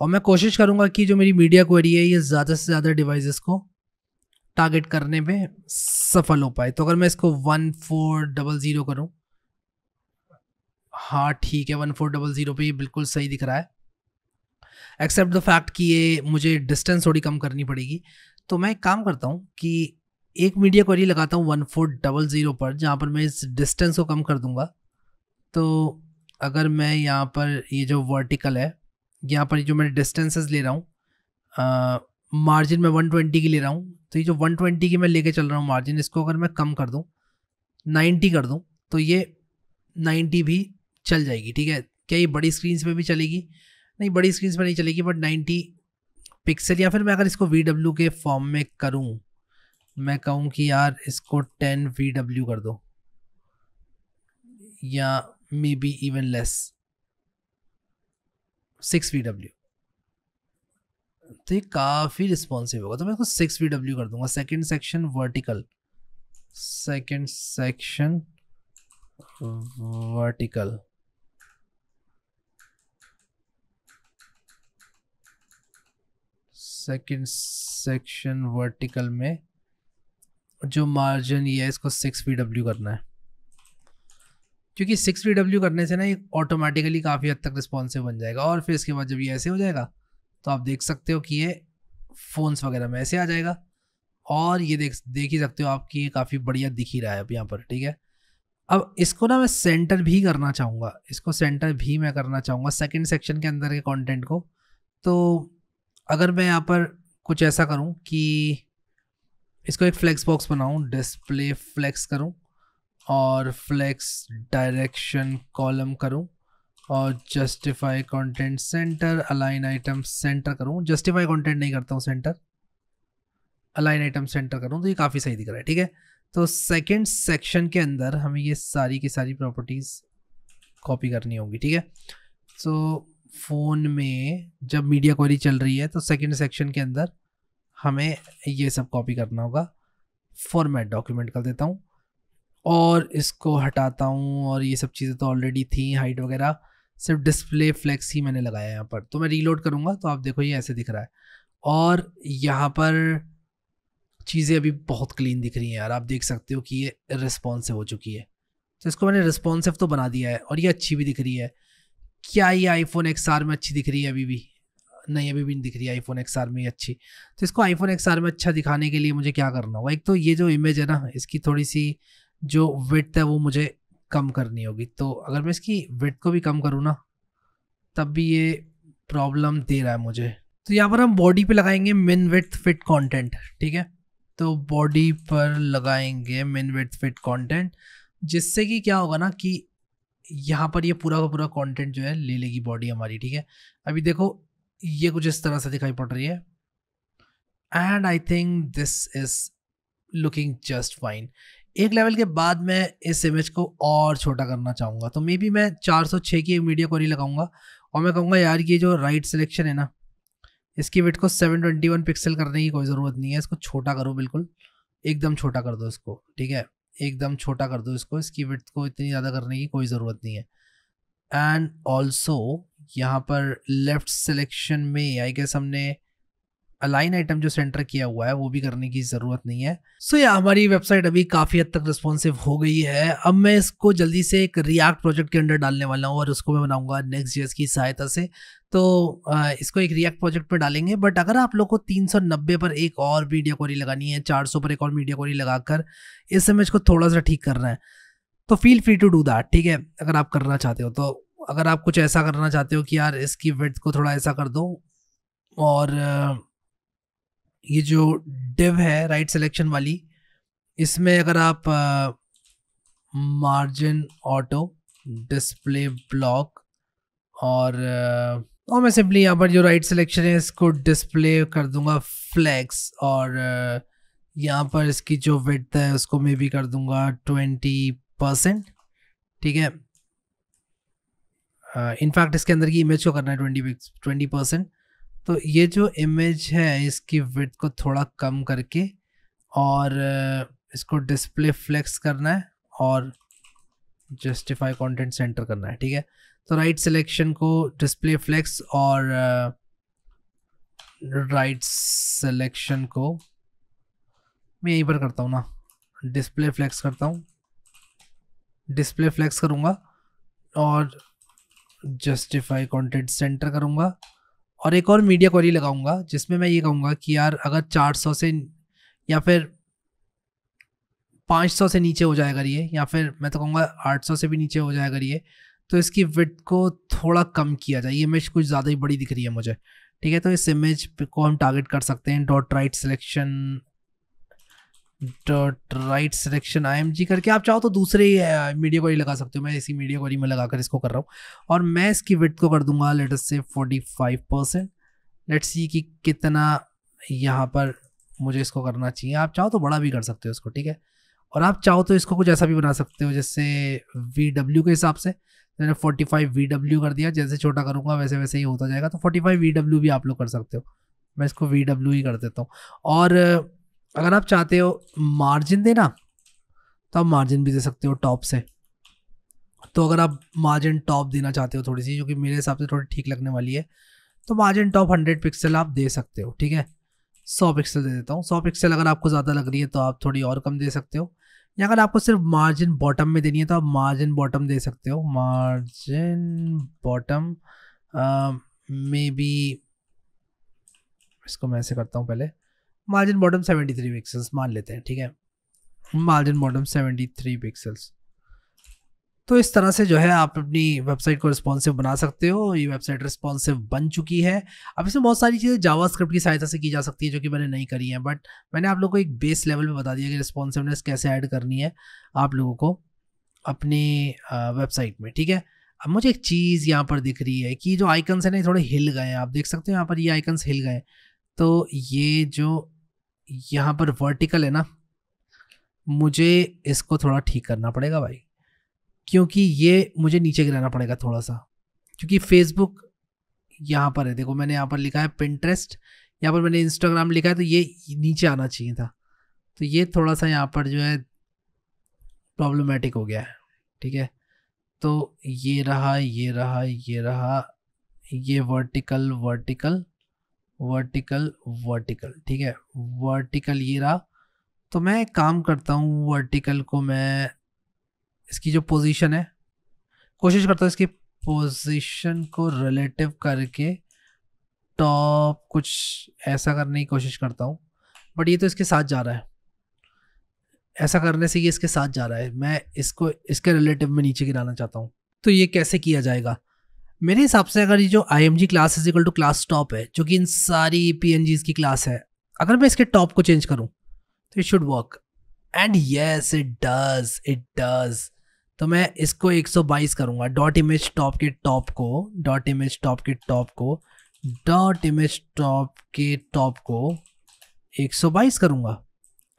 और मैं कोशिश करूँगा कि जो मेरी मीडिया क्वेरी है ये ज़्यादा से ज़्यादा डिवाइसेस को टारगेट करने में सफल हो पाए तो अगर मैं इसको वन फोर डबल ज़ीरो करूँ हाँ ठीक है वन फोर डबल ज़ीरो पर ये बिल्कुल सही दिख रहा है एक्सेप्ट द फैक्ट कि ये मुझे डिस्टेंस थोड़ी कम करनी पड़ेगी तो मैं एक काम करता हूँ कि एक मीडिया क्वेरी लगाता हूँ वन फोर डबल ज़ीरो पर जहाँ पर मैं इस डिस्टेंस को कम कर दूँगा तो अगर मैं यहाँ पर ये जो वर्टिकल है यहाँ पर जो मैं डिस्टेंसेस ले रहा हूँ मार्जिन मैं 120 की ले रहा हूँ तो ये जो 120 की मैं लेके चल रहा हूँ मार्जिन इसको अगर मैं कम कर दूँ 90 कर दूँ तो ये 90 भी चल जाएगी ठीक है क्या ये बड़ी स्क्रीन पर भी चलेगी नहीं बड़ी स्क्रीन पर नहीं चलेगी बट नाइन्टी पिक्सल या फिर मैं अगर इसको वी के फॉर्म में करूँ मैं कहूँ कि यार इसको टेन वी कर दो या may even less six V W तो ये काफ़ी रिस्पॉन्सिव होगा तो मैं इसको सिक्स वी डब्ल्यू कर दूंगा second section vertical second section vertical second section vertical में जो मार्जिन ये है इसको सिक्स वी डब्ल्यू करना है क्योंकि सिक्स पी डब्ल्यू करने से ना ये ऑटोमेटिकली काफ़ी हद तक रिस्पॉन्सिव बन जाएगा और फिर इसके बाद जब ये ऐसे हो जाएगा तो आप देख सकते हो कि ये फ़ोन्स वगैरह में ऐसे आ जाएगा और ये देख देख ही सकते हो आप कि ये काफ़ी बढ़िया दिख ही रहा है अब यहाँ पर ठीक है अब इसको ना मैं सेंटर भी करना चाहूँगा इसको सेंटर भी मैं करना चाहूँगा सेकेंड सेक्शन के अंदर के कॉन्टेंट को तो अगर मैं यहाँ पर कुछ ऐसा करूँ कि इसको एक फ्लेक्स बॉक्स बनाऊँ डिस्प्ले फ्लेक्स करूँ और फ्लेक्स डायरेक्शन कॉलम करूँ और justify content center align item center करूँ जस्टिफाई कंटेंट नहीं करता हूँ सेंटर अलाइन आइटम सेंटर करूँ तो ये काफ़ी सही दिख रहा है ठीक है तो सेकंड सेक्शन के अंदर हमें ये सारी की सारी प्रॉपर्टीज़ कॉपी करनी होगी ठीक है सो so, फ़ोन में जब मीडिया क्वेरी चल रही है तो सेकंड सेक्शन के अंदर हमें ये सब कॉपी करना होगा फॉर्मेट डॉक्यूमेंट कर देता हूँ और इसको हटाता हूँ और ये सब चीज़ें तो ऑलरेडी थी हाइट वगैरह सिर्फ डिस्प्ले फ्लेक्स ही मैंने लगाया यहाँ पर तो मैं रीलोड करूँगा तो आप देखो ये ऐसे दिख रहा है और यहाँ पर चीज़ें अभी बहुत क्लीन दिख रही हैं यार आप देख सकते हो कि ये रिस्पॉन्सिव हो चुकी है तो इसको मैंने रिस्पॉन्सिव तो बना दिया है और ये अच्छी भी दिख रही है क्या ये आईफोन एक्स में अच्छी दिख रही है अभी भी नहीं अभी भी नहीं दिख रही है आईफोन एक्स में अच्छी तो इसको आईफोन एक्स में अच्छा दिखाने के लिए मुझे क्या करना होगा एक तो ये जो इमेज है ना इसकी थोड़ी सी जो विथ है वो मुझे कम करनी होगी तो अगर मैं इसकी विथ को भी कम करूँ ना तब भी ये प्रॉब्लम दे रहा है मुझे तो यहाँ पर हम बॉडी पे लगाएंगे मिन विथ फिट कंटेंट ठीक है तो बॉडी पर लगाएंगे मिन विथ फिट कंटेंट जिससे कि क्या होगा ना कि यहाँ पर ये पूरा का पूरा कंटेंट जो है ले लेगी बॉडी हमारी ठीक है अभी देखो ये कुछ इस तरह से दिखाई पड़ रही है and I think this is looking just fine एक लेवल के बाद मैं इस इमेज को और छोटा करना चाहूँगा तो मे बी मैं 406 की एक मीडिया क्वेरी लगाऊंगा और मैं कहूँगा यार ये जो राइट सिलेक्शन है ना इसकी विट को 721 पिक्सल करने की कोई ज़रूरत नहीं है इसको छोटा करो बिल्कुल एकदम छोटा कर दो इसको ठीक है एकदम छोटा कर दो इसको इसकी विट को इतनी ज़्यादा करने की कोई ज़रूरत नहीं है एंड ऑल्सो यहाँ पर लेफ़्ट सिलेक्शन में आई गेस हमने अलाइन आइटम जो सेंटर किया हुआ है वो भी करने की ज़रूरत नहीं है सो so, या हमारी वेबसाइट अभी काफ़ी हद तक रिस्पॉन्सिव हो गई है अब मैं इसको जल्दी से एक रियाक्ट प्रोजेक्ट के अंडर डालने वाला हूँ और उसको मैं बनाऊंगा नेक्स्ट जीएस की सहायता से तो इसको एक रिएक्ट प्रोजेक्ट पर डालेंगे बट अगर आप लोग को 390 पर एक और मीडिया कोरी लगानी है 400 पर एक और मीडिया कोरी लगाकर इस समय इसको थोड़ा सा ठीक करना है तो feel free to do that ठीक है अगर आप करना चाहते हो तो अगर आप कुछ ऐसा करना चाहते हो कि यार इसकी वर्थ को थोड़ा ऐसा कर दो और ये जो डिव है राइट सिलेक्शन वाली इसमें अगर आप मार्जिन ऑटो डिस्प्ले ब्लॉक और और मैं सिंपली यहाँ पर जो राइट सिलेक्शन है इसको डिस्प्ले कर दूंगा फ्लैक्स और यहाँ पर इसकी जो वेट है उसको मैं भी कर दूंगा ट्वेंटी परसेंट ठीक है इनफैक्ट इसके अंदर की इमेज को करना है ट्वेंटी ट्वेंटी परसेंट तो ये जो इमेज है इसकी विथ को थोड़ा कम करके और इसको डिस्प्ले फ्लेक्स करना है और जस्टिफाई कंटेंट सेंटर करना है ठीक है तो राइट सिलेक्शन को डिस्प्ले फ्लेक्स और राइट सिलेक्शन को मैं यहीं पर करता हूँ ना डिस्प्ले फ्लेक्स करता हूँ डिस्प्ले फ्लेक्स करूँगा और जस्टिफाई कंटेंट सेंटर करूँगा और एक और मीडिया क्वेरी लगाऊंगा जिसमें मैं ये कहूँगा कि यार अगर 400 से या फिर 500 से नीचे हो जाएगा ये या फिर मैं तो कहूँगा 800 से भी नीचे हो जाएगा ये तो इसकी विथ को थोड़ा कम किया जाए ये इमेज कुछ ज़्यादा ही बड़ी दिख रही है मुझे ठीक है तो इस इमेज को हम टारगेट कर सकते हैं dot right selection dot right selection I करके आप चाहो तो दूसरे मीडिया क्वारी लगा सकते हो मैं इसी मीडिया क्वारी में लगाकर इसको कर रहा हूँ और मैं इसकी विथ को कर दूंगा let's say forty five percent let's see कि कितना यहाँ पर मुझे इसको करना चाहिए आप चाहो तो बड़ा भी कर सकते हो इसको ठीक है और आप चाहो तो इसको कुछ ऐसा भी बना सकते हो जैसे वी डब्ल्यू के हिसाब से मैंने फोर्टी फाइव वी डब्ल्यू कर दिया जैसे छोटा करूँगा वैसे वैसे ही होता जाएगा तो फोर्टी फाइव वी डब्ल्यू भी आप लोग कर सकते हो मैं इसको वी डब्ल्यू ही कर देता हूँ और अगर आप चाहते हो मार्जिन देना तो आप मार्जिन भी दे सकते हो टॉप से तो अगर आप मार्जिन टॉप देना चाहते हो थोड़ी सी जो कि मेरे हिसाब से थोड़ी ठीक लगने वाली है तो मार्जिन टॉप हंड्रेड पिक्सल आप दे सकते हो ठीक है सौ पिक्सल दे देता हूँ सौ पिक्सल अगर आपको ज़्यादा लग रही है तो आप थोड़ी और कम दे सकते हो या अगर आपको सिर्फ मार्जिन बॉटम में देनी है तो आप मार्जिन बॉटम दे सकते हो मार्जिन बॉटम मे बी इसको मैं ऐसे करता हूँ पहले मार्जिन बॉटम 73 पिक्सल्स मान लेते हैं ठीक है मार्जिन बॉटम 73 पिक्सल्स तो इस तरह से जो है आप अपनी वेबसाइट को रिस्पॉन्सिव बना सकते हो ये वेबसाइट रिस्पॉन्सिव बन चुकी है अब इसमें बहुत सारी चीज़ें जावास्क्रिप्ट की सहायता से की जा सकती है जो कि मैंने नहीं करी है बट मैंने आप लोग को एक बेस लेवल पे बता दिया कि रिस्पॉन्सिवनेस कैसे ऐड करनी है आप लोगों को अपनी वेबसाइट में ठीक है अब मुझे एक चीज़ यहाँ पर दिख रही है कि जो आइकन्स हैं ना थोड़े हिल गए हैं आप देख सकते हो यहाँ पर ये आइकन्स हिल गए तो ये जो यहाँ पर वर्टिकल है ना मुझे इसको थोड़ा ठीक करना पड़ेगा भाई क्योंकि ये मुझे नीचे गिराना पड़ेगा थोड़ा सा क्योंकि फेसबुक यहाँ पर है देखो मैंने यहाँ पर लिखा है पिंट्रेस्ट यहाँ पर मैंने इंस्टाग्राम लिखा है तो ये नीचे आना चाहिए था तो ये थोड़ा सा यहाँ पर जो है प्रॉब्लमेटिक हो गया है ठीक है तो ये रहा ये रहा ये रहा ये वर्टिकल वर्टिकल वर्टिकल वर्टिकल ठीक है वर्टिकल ये रहा तो मैं एक काम करता हूँ वर्टिकल को मैं इसकी जो पोजीशन है कोशिश करता हूँ इसकी पोजीशन को रिलेटिव करके टॉप कुछ ऐसा करने की कोशिश करता हूँ बट ये तो इसके साथ जा रहा है ऐसा करने से ये इसके साथ जा रहा है मैं इसको इसके रिलेटिव में नीचे गिराना चाहता हूँ तो ये कैसे किया जाएगा मेरे हिसाब से अगर ये जो I M G class is equal to class top है जो कि इन सारी पी एन जीज की क्लास है अगर मैं इसके टॉप को चेंज करूँ तो it should work and yes it does it does तो मैं इसको 122 करूँगा डॉट इमेज टॉप के टॉप को डॉट इमेज टॉप के टॉप को डॉट इमेज टॉप के टॉप को 122 करूँगा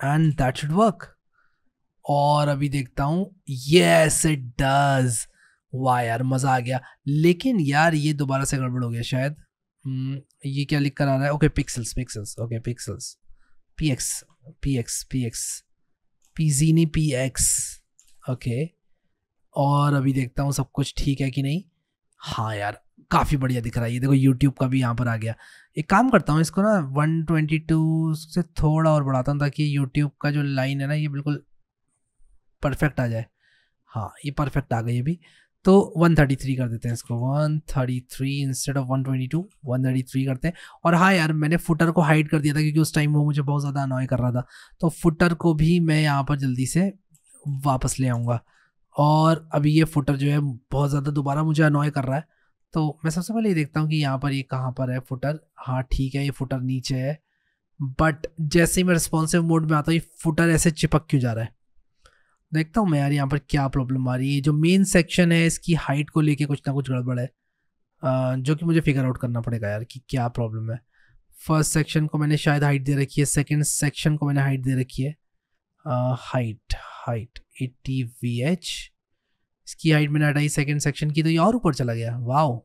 एंड दैट शुड वर्क और अभी देखता हूँ येस इट डज़ वाह यार मज़ा आ गया लेकिन यार ये दोबारा से गड़बड़ हो गया शायद हम्म, ये क्या लिख कर आ रहा है okay pixels pixels okay pixels P X P X P X P G नहीं पी एक्स ओके और अभी देखता हूँ सब कुछ ठीक है कि नहीं हाँ यार काफ़ी बढ़िया दिख रहा है ये देखो यूट्यूब का भी यहाँ पर आ गया एक काम करता हूँ इसको ना 122 से थोड़ा और बढ़ाता हूँ ताकि यूट्यूब का जो लाइन है ना ये बिल्कुल परफेक्ट आ जाए हाँ ये परफेक्ट आ गई अभी तो 133 कर देते हैं इसको 133 इंस्टेड ऑफ वन ट्वेंटी करते हैं और हाँ यार मैंने फुटर को हाइड कर दिया था क्योंकि उस टाइम वो मुझे बहुत ज़्यादा अनॉय कर रहा था तो फुटर को भी मैं यहाँ पर जल्दी से वापस ले आऊँगा और अभी ये फुटर जो है बहुत ज़्यादा दोबारा मुझे अनॉय कर रहा है तो मैं सबसे पहले ये देखता हूँ कि यहाँ पर ये कहाँ पर है फुटर हाँ ठीक है ये फुटर नीचे है बट जैसे ही मैं रिस्पॉन्सिव मोड में आता हूँ ये फुटर ऐसे चिपक क्यों जा रहा है देखता हूँ मैं यार यहाँ पर क्या प्रॉब्लम आ रही है जो मेन सेक्शन है इसकी हाइट को लेके कुछ ना कुछ गड़बड़ है जो कि मुझे फिगर आउट करना पड़ेगा यार कि क्या प्रॉब्लम है फर्स्ट सेक्शन को मैंने शायद हाइट दे रखी है सेकेंड सेक्शन को मैंने हाइट दे रखी है height height eighty V H इसकी हाइट मैंने हटाई सेकेंड सेक्शन की तो ये और ऊपर चला गया wow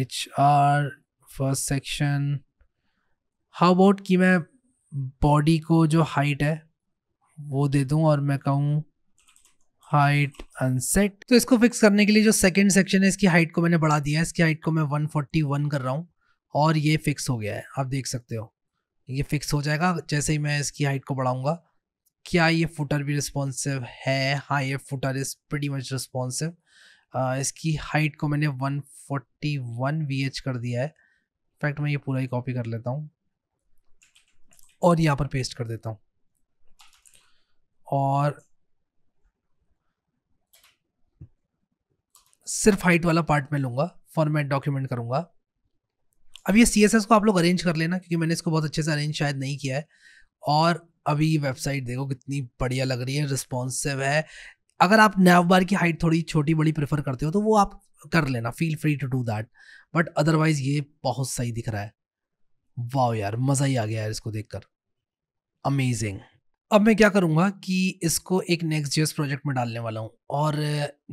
H R first section how about कि मैं बॉडी को जो हाइट है वो दे दूं और मैं कहूँ हाइट अनसेट तो इसको फिक्स करने के लिए जो सेकंड सेक्शन है इसकी हाइट को मैंने बढ़ा दिया है इसकी हाइट को मैं 141 कर रहा हूँ और ये फिक्स हो गया है आप देख सकते हो ये फिक्स हो जाएगा जैसे ही मैं इसकी हाइट को बढ़ाऊँगा क्या ये फुटर भी रिस्पॉन्सिव है हाँ ये footer is pretty much responsive इसकी हाइट को मैंने वन फोर्टी कर दिया है इनफैक्ट मैं ये पूरा ही कॉपी कर लेता हूँ और यहाँ पर पेस्ट कर देता हूँ और सिर्फ हाइट वाला पार्ट में लूँगा फॉर्मेट डॉक्यूमेंट करूँगा अब ये सी को आप लोग अरेंज कर लेना क्योंकि मैंने इसको बहुत अच्छे से अरेंज शायद नहीं किया है और अभी वेबसाइट देखो कितनी बढ़िया लग रही है रिस्पॉन्सिव है अगर आप नैव बार की हाइट थोड़ी छोटी बड़ी प्रेफर करते हो तो वो आप कर लेना feel free to do that but otherwise ये बहुत सही दिख रहा है वाह यार मज़ा ही आ गया यार इसको देखकर अमेजिंग अब मैं क्या करूँगा कि इसको एक नेक्स्ट जी प्रोजेक्ट में डालने वाला हूँ और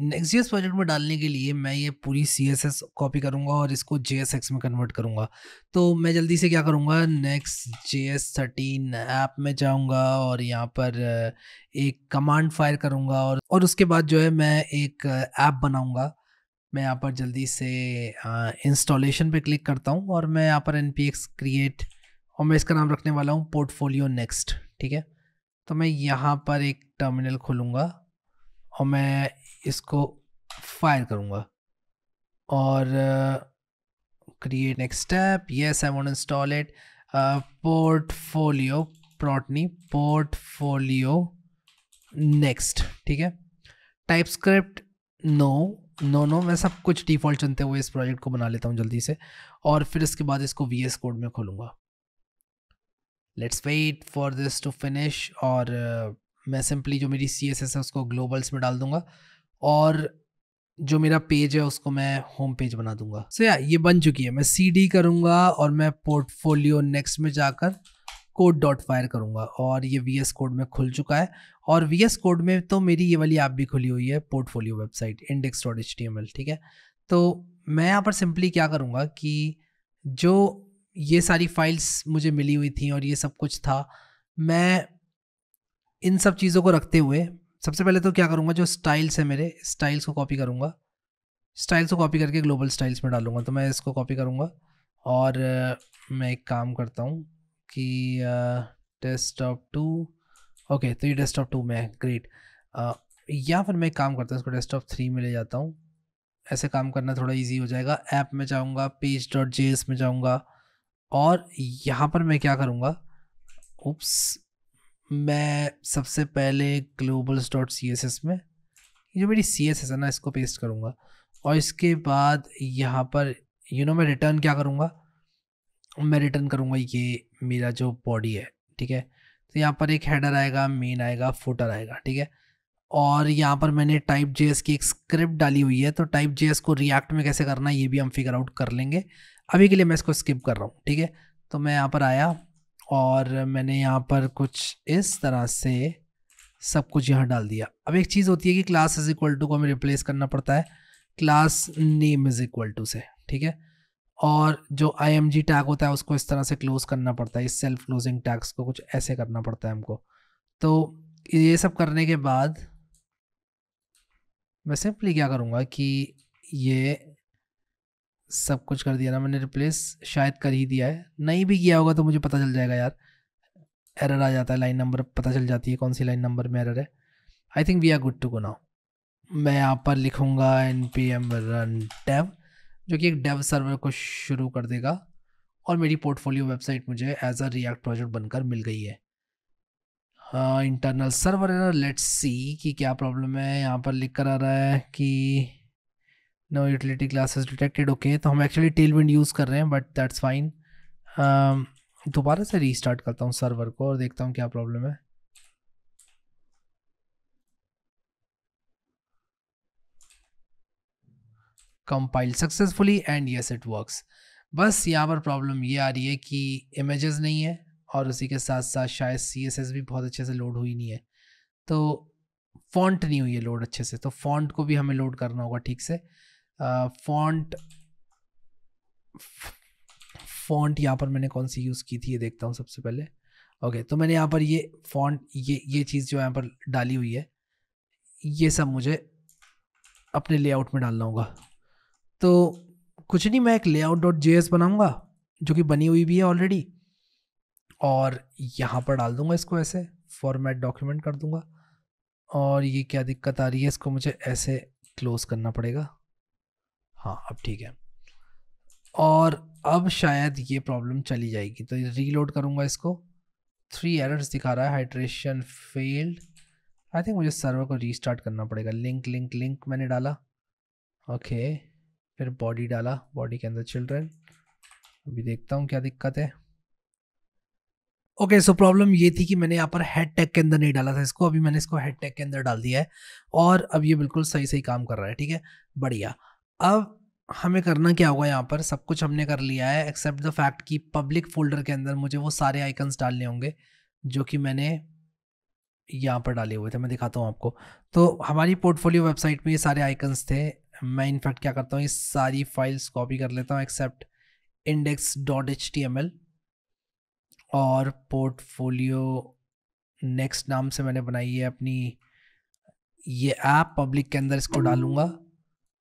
नेक्स्ट जी प्रोजेक्ट में डालने के लिए मैं ये पूरी सी एस एस कॉपी करूँगा और इसको जे एस एक्स में कन्वर्ट करूँगा तो मैं जल्दी से क्या करूँगा next J S thirteen app में जाऊँगा और यहाँ पर एक कमांड फायर करूँगा और और उसके बाद जो है मैं एक ऐप बनाऊँगा मैं यहाँ पर जल्दी से इंस्टॉलेशन पर क्लिक करता हूँ और मैं यहाँ पर एन पी एक्स क्रिएट और मैं इसका नाम रखने वाला हूँ पोर्टफोलियो नेक्स्ट ठीक है तो मैं यहाँ पर एक टर्मिनल खोलूँगा और मैं इसको फायर करूँगा और create next step yes I want install it portfolio प्रोटनी पोर्टफोलियो नेक्स्ट ठीक है TypeScript no no no मैं सब कुछ डिफ़ॉल्ट चुनते हुए इस प्रोजेक्ट को बना लेता हूँ जल्दी से और फिर इसके बाद इसको वी एस कोड में खोलूँगा let's wait for this to finish और uh, मैं सिंपली जो मेरी सी एस एस है उसको ग्लोबल्स में डाल दूंगा और जो मेरा पेज है उसको मैं होम पेज बना दूंगा सो so, या yeah, ये बन चुकी है मैं सी डी करूँगा और मैं पोर्टफोलियो नेक्स्ट में जाकर कोड डॉट फायर करूँगा और ये वी एस कोड में खुल चुका है और वी एस कोड में तो मेरी ये वाली ऐप भी खुली हुई है portfolio website index dot H T M L ठीक है तो मैं यहाँ पर सिंपली क्या करूँगा कि जो ये सारी फाइल्स मुझे मिली हुई थी और ये सब कुछ था मैं इन सब चीज़ों को रखते हुए सबसे पहले तो क्या करूँगा जो स्टाइल्स है मेरे स्टाइल्स को कॉपी करूँगा स्टाइल्स को कॉपी करके ग्लोबल स्टाइल्स में डालूंगा तो मैं इसको कॉपी करूँगा और मैं एक काम करता हूँ कि डेस्क टॉप टू ओके तो ये डेस्क टॉप टू में है ग्रेट या फिर मैं एक काम करता हूँ इसको डेस्क टॉप थ्री में ले जाता हूँ ऐसे काम करना थोड़ा ईजी हो जाएगा ऐप में जाऊँगा पेज डॉट जे में जाऊँगा और यहाँ पर मैं क्या करूँगा उप्स मैं सबसे पहले globals dot C S S में जो मेरी सी एस एस है ना इसको पेस्ट करूँगा और इसके बाद यहाँ पर यू नो मैं रिटर्न क्या करूँगा मैं रिटर्न करूँगा ये मेरा जो बॉडी है ठीक है तो यहाँ पर एक हेडर आएगा मेन आएगा फुटर आएगा ठीक है और यहाँ पर मैंने टाइप जे की एक स्क्रिप्ट डाली हुई है तो टाइप जे को रिएक्ट में कैसे करना है ये भी हम फिगर आउट कर लेंगे अभी के लिए मैं इसको स्किप कर रहा हूँ ठीक है तो मैं यहाँ पर आया और मैंने यहाँ पर कुछ इस तरह से सब कुछ यहाँ डाल दिया अब एक चीज़ होती है कि क्लास इज इक्वल टू को हमें रिप्लेस करना पड़ता है class name is equal to से ठीक है और जो आई एम जी टैग होता है उसको इस तरह से क्लोज करना पड़ता है इस सेल्फ क्लोजिंग टैग्स को कुछ ऐसे करना पड़ता है हमको तो ये सब करने के बाद मैं सिंपली क्या करूँगा कि ये सब कुछ कर दिया ना मैंने रिप्लेस शायद कर ही दिया है नहीं भी किया होगा तो मुझे पता चल जाएगा यार एरर आ जाता है लाइन नंबर पता चल जाती है कौन सी लाइन नंबर में एरर है I think we are good to go now मैं यहाँ पर लिखूँगा N P M run dev जो कि एक डेव सर्वर को शुरू कर देगा और मेरी पोर्टफोलियो वेबसाइट मुझे एज अ रिएक्ट प्रोजेक्ट बनकर मिल गई है internal server error let's see कि क्या प्रॉब्लम है यहाँ पर लिख कर आ रहा है कि no utility classes detected okay तो हम एक्चुअली टेलविंड यूज़ कर रहे हैं बट दैट्स फाइन दोबारा से रीस्टार्ट करता हूँ सर्वर को और देखता हूँ क्या प्रॉब्लम है compile successfully and yes it works बस यहाँ पर प्रॉब्लम ये आ रही है कि इमेजेस नहीं है और उसी के साथ साथ शायद सी एस एस भी बहुत अच्छे से लोड हुई नहीं है तो फॉन्ट नहीं हुई है लोड अच्छे से तो फॉन्ट को भी हमें लोड करना होगा ठीक से फॉन्ट uh, फॉन्ट यहाँ पर मैंने कौन सी यूज़ की थी ये देखता हूँ सबसे पहले ओके okay, तो मैंने यहाँ पर ये फॉन्ट ये ये चीज़ जो यहाँ पर डाली हुई है ये सब मुझे अपने लेआउट में डालना होगा तो कुछ नहीं मैं एक लेआउट डॉट जे एस बनाऊँगा जो कि बनी हुई भी है ऑलरेडी और यहाँ पर डाल दूँगा इसको ऐसे फॉर्मेट डॉक्यूमेंट कर दूँगा और ये क्या दिक्कत आ रही है इसको मुझे ऐसे क्लोज़ करना पड़ेगा हाँ अब ठीक है और अब शायद ये प्रॉब्लम चली जाएगी तो रीलोड करूँगा इसको थ्री एरर्स दिखा रहा है हाइड्रेशन फेल्ड आई थिंक मुझे सर्वर को रीस्टार्ट करना पड़ेगा लिंक लिंक लिंक मैंने डाला ओके okay. फिर बॉडी डाला बॉडी के अंदर चिल्ड्रेन अभी देखता हूँ क्या दिक्कत है ओके सो प्रॉब्लम ये थी कि मैंने यहाँ पर हेड टैग के अंदर नहीं डाला था इसको अभी मैंने इसको हेड टैग के अंदर डाल दिया है और अब ये बिल्कुल सही सही काम कर रहा है ठीक है बढ़िया अब हमें करना क्या होगा यहाँ पर सब कुछ हमने कर लिया है एक्सेप्ट द फैक्ट कि पब्लिक फोल्डर के अंदर मुझे वो सारे आइकन्स डालने होंगे जो कि मैंने यहाँ पर डाले हुए थे मैं दिखाता हूँ आपको तो हमारी पोर्टफोलियो वेबसाइट में ये सारे आइकन्स थे मैं इनफैक्ट क्या करता हूँ ये सारी फाइल्स कॉपी कर लेता हूँ except index dot H T M L और पोर्टफोलियो नेक्स्ट नाम से मैंने बनाई है अपनी ये ऐप पब्लिक के अंदर इसको hmm. डालूंगा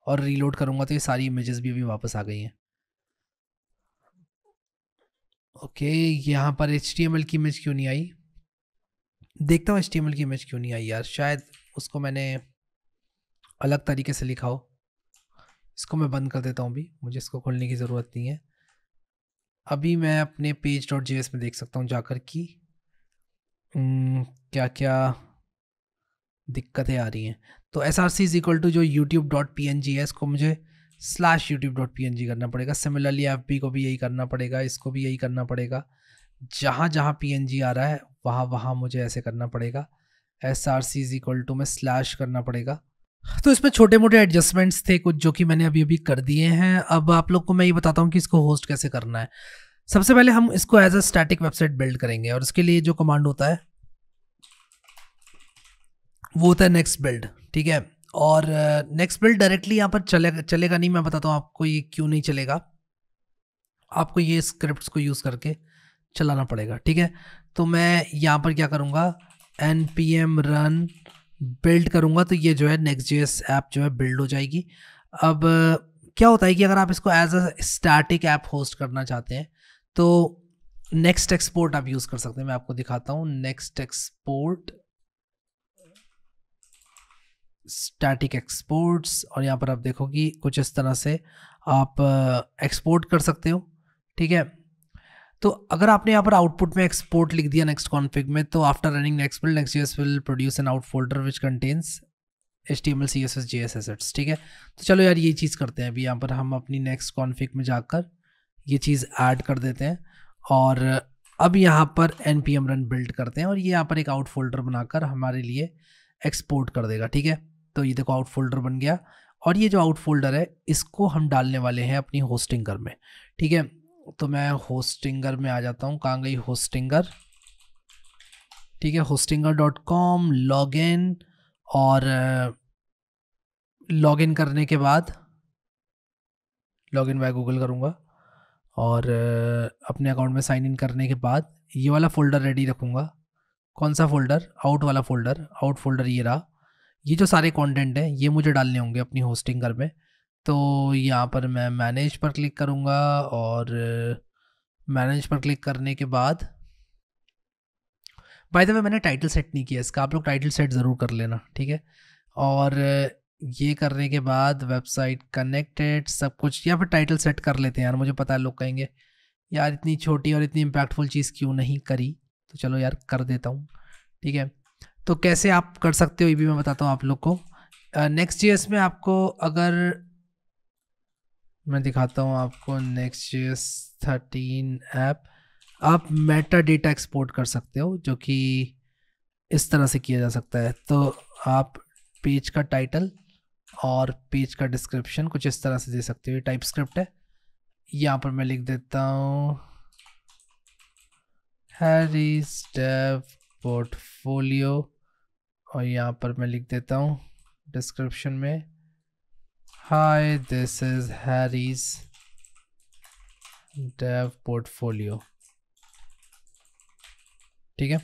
और रीलोड करूँगा तो ये सारी इमेजेस भी अभी वापस आ गई हैं ओके यहाँ पर एच की इमेज क्यों नहीं आई देखता हूँ एच की इमेज क्यों नहीं आई यार शायद उसको मैंने अलग तरीके से लिखा हो इसको मैं बंद कर देता हूँ अभी मुझे इसको खोलने की ज़रूरत नहीं है अभी मैं अपने पेज डॉट जी में देख सकता हूँ जाकर कि हम्म, क्या क्या दिक्कतें आ रही हैं तो S R C is equal to जो YouTube dot P N G है इसको मुझे slash YouTube dot P N G करना पड़ेगा सिमिलरली एफ बी को भी यही करना पड़ेगा इसको भी यही करना पड़ेगा जहाँ जहाँ पी एन जी आ रहा है वहाँ वहाँ मुझे ऐसे करना पड़ेगा S R C is equal to में स्लैश करना पड़ेगा तो इसमें छोटे मोटे एडजस्टमेंट्स थे कुछ जो कि मैंने अभी अभी कर दिए हैं अब आप लोग को मैं ये बताता हूँ कि इसको होस्ट कैसे करना है सबसे पहले हम इसको as a static website build करेंगे और इसके लिए जो कमांड होता है वो होता है नेक्स्ट बिल्ड ठीक है और नेक्स्ट बिल्ड डायरेक्टली यहाँ पर चलेगा चलेगा नहीं मैं बताता हूँ आपको ये क्यों नहीं चलेगा आपको ये स्क्रिप्ट को यूज़ करके चलाना पड़ेगा ठीक है तो मैं यहाँ पर क्या करूँगा N P M run build करूँगा तो ये जो है नेक्स्ट जे एस ऐप जो है बिल्ड हो जाएगी अब क्या होता है कि अगर आप इसको as a static app host करना चाहते हैं तो नेक्स्ट एक्सपोर्ट आप यूज़ कर सकते हैं मैं आपको दिखाता हूँ नेक्स्ट एक्सपोर्ट स्टैटिक एक्सपोर्ट्स और यहाँ पर आप देखो कि कुछ इस तरह से आप एक्सपोर्ट कर सकते हो ठीक है तो अगर आपने यहाँ पर आउटपुट में एक्सपोर्ट लिख दिया नेक्स्ट कॉन्फिग में तो after running next build next us will produce an out folder which contains H T M L C S S J S assets ठीक है तो चलो यार ये चीज़ करते हैं अभी यहाँ पर हम अपनी नेक्स्ट कॉन्फिग में जाकर ये चीज़ ऐड कर देते हैं और अब यहाँ पर N P M run build करते हैं और ये यहाँ पर एक आउट फोल्डर बनाकर हमारे लिए एक्सपोर्ट कर देगा ठीक है तो ये देखो आउट फोल्डर बन गया और ये जो आउट फोल्डर है इसको हम डालने वाले हैं अपनी होस्टिंगर में ठीक है तो मैं होस्टिंगर में आ जाता हूँ कहाँ गई होस्टिंगर ठीक है Hostinger dot com log in और लॉग इन करने के बाद लॉग इन बाय गूगल करूँगा और अपने अकाउंट में साइन इन करने के बाद ये वाला फ़ोल्डर रेडी रखूँगा कौन सा फ़ोल्डर आउट वाला फ़ोल्डर आउट फ़ोल्डर ये रहा ये जो सारे कंटेंट हैं ये मुझे डालने होंगे अपनी होस्टिंग घर में तो यहाँ पर मैं मैनेज पर क्लिक करूँगा और मैनेज पर क्लिक करने के बाद बाय द वे मैंने टाइटल सेट नहीं किया इसका आप लोग टाइटल सेट ज़रूर कर लेना ठीक है और ये करने के बाद वेबसाइट कनेक्टेड सब कुछ या फिर टाइटल सेट कर लेते हैं यार मुझे पता है लोग कहेंगे यार इतनी छोटी और इतनी इम्पैक्टफुल चीज़ क्यों नहीं करी तो चलो यार कर देता हूँ ठीक है तो कैसे आप कर सकते हो ये भी मैं बताता हूँ आप लोग को नेक्स्ट uh, ईयर्स में आपको अगर मैं दिखाता हूँ आपको नेक्स्ट ईयर्स थर्टीन ऐप आप मेटा डेटा एक्सपोर्ट कर सकते हो जो कि इस तरह से किया जा सकता है तो आप पेज का टाइटल और पेज का डिस्क्रिप्शन कुछ इस तरह से दे सकते हो टाइप स्क्रिप्ट है यहाँ पर मैं लिख देता हूँ हैरी स्टेप पोर्टफोलियो और यहाँ पर मैं लिख देता हूँ डिस्क्रिप्शन में hi this is Harry's dev portfolio ठीक है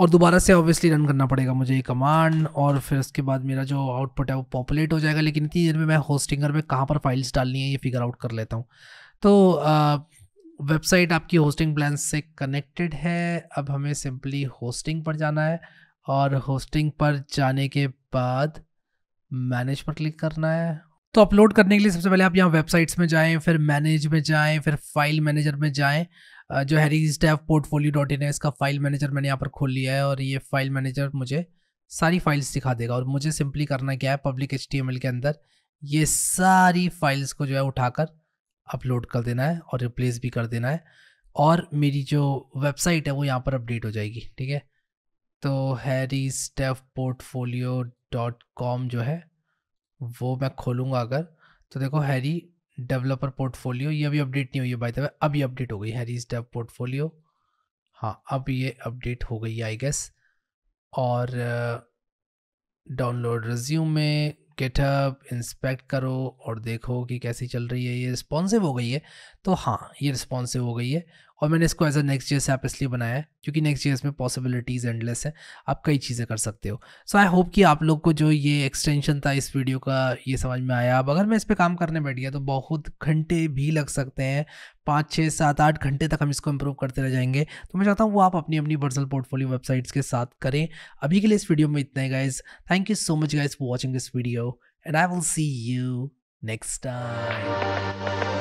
और दोबारा से ऑब्वियसली रन करना पड़ेगा मुझे ये कमांड और फिर उसके बाद मेरा जो आउटपुट है वो पॉपुलेट हो जाएगा लेकिन इतनी देर में मैं होस्टिंगर में कहाँ पर फाइल्स डालनी है ये फिगर आउट कर लेता हूँ तो uh, वेबसाइट आपकी होस्टिंग प्लान से कनेक्टेड है अब हमें सिंपली होस्टिंग पर जाना है और होस्टिंग पर जाने के बाद मैनेज पर क्लिक करना है तो अपलोड करने के लिए सबसे पहले आप यहाँ वेबसाइट्स में जाएं फिर मैनेज में जाएं फिर फाइल मैनेजर में जाएं जो Harry staff portfolio dot in है इसका फाइल मैनेजर मैंने यहाँ पर खोल लिया है और ये फाइल मैनेजर मुझे सारी फाइल्स दिखा देगा और मुझे सिंपली करना क्या है पब्लिक एच के अंदर ये सारी फाइल्स को जो है उठाकर अपलोड कर देना है और रिप्लेस भी कर देना है और मेरी जो वेबसाइट है वो यहाँ पर अपडेट हो जाएगी ठीक है तो Harry staff portfolio dot com जो है वो मैं खोलूँगा अगर तो देखो हैरी डेवलपर पोर्टफोलियो ये अभी अपडेट नहीं हुई है बाई द अभी अपडेट हो गई हैरी स्टेफ पोर्टफोलियो हाँ अब ये अपडेट हो गई आई गेस और डाउनलोड रिज्यूम में गिटहब इंस्पेक्ट करो और देखो कि कैसी चल रही है ये रिस्पॉन्सिव हो गई है तो हाँ ये रिस्पॉन्सिव हो गई है और मैंने इसको एज अ नेक्स्ट से ऐप इसलिए बनाया है क्योंकि नेक्स्ट जेस में पॉसिबिलिटीज़ एंडलेस है आप कई चीज़ें कर सकते हो सो आई होप कि आप लोग को जो ये एक्सटेंशन था इस वीडियो का ये समझ में आया अब अगर मैं इस पर काम करने बैठ गया तो बहुत घंटे भी लग सकते हैं पाँच छः सात आठ घंटे तक हम इसको इम्प्रूव करते रह जाएंगे तो मैं चाहता हूँ वो आप अपनी अपनी पर्सनल पोर्टफोलियो वेबसाइट्स के साथ करें अभी के लिए इस वीडियो में इतना ही guys thank you so much guys for watching this video and I will see you next time.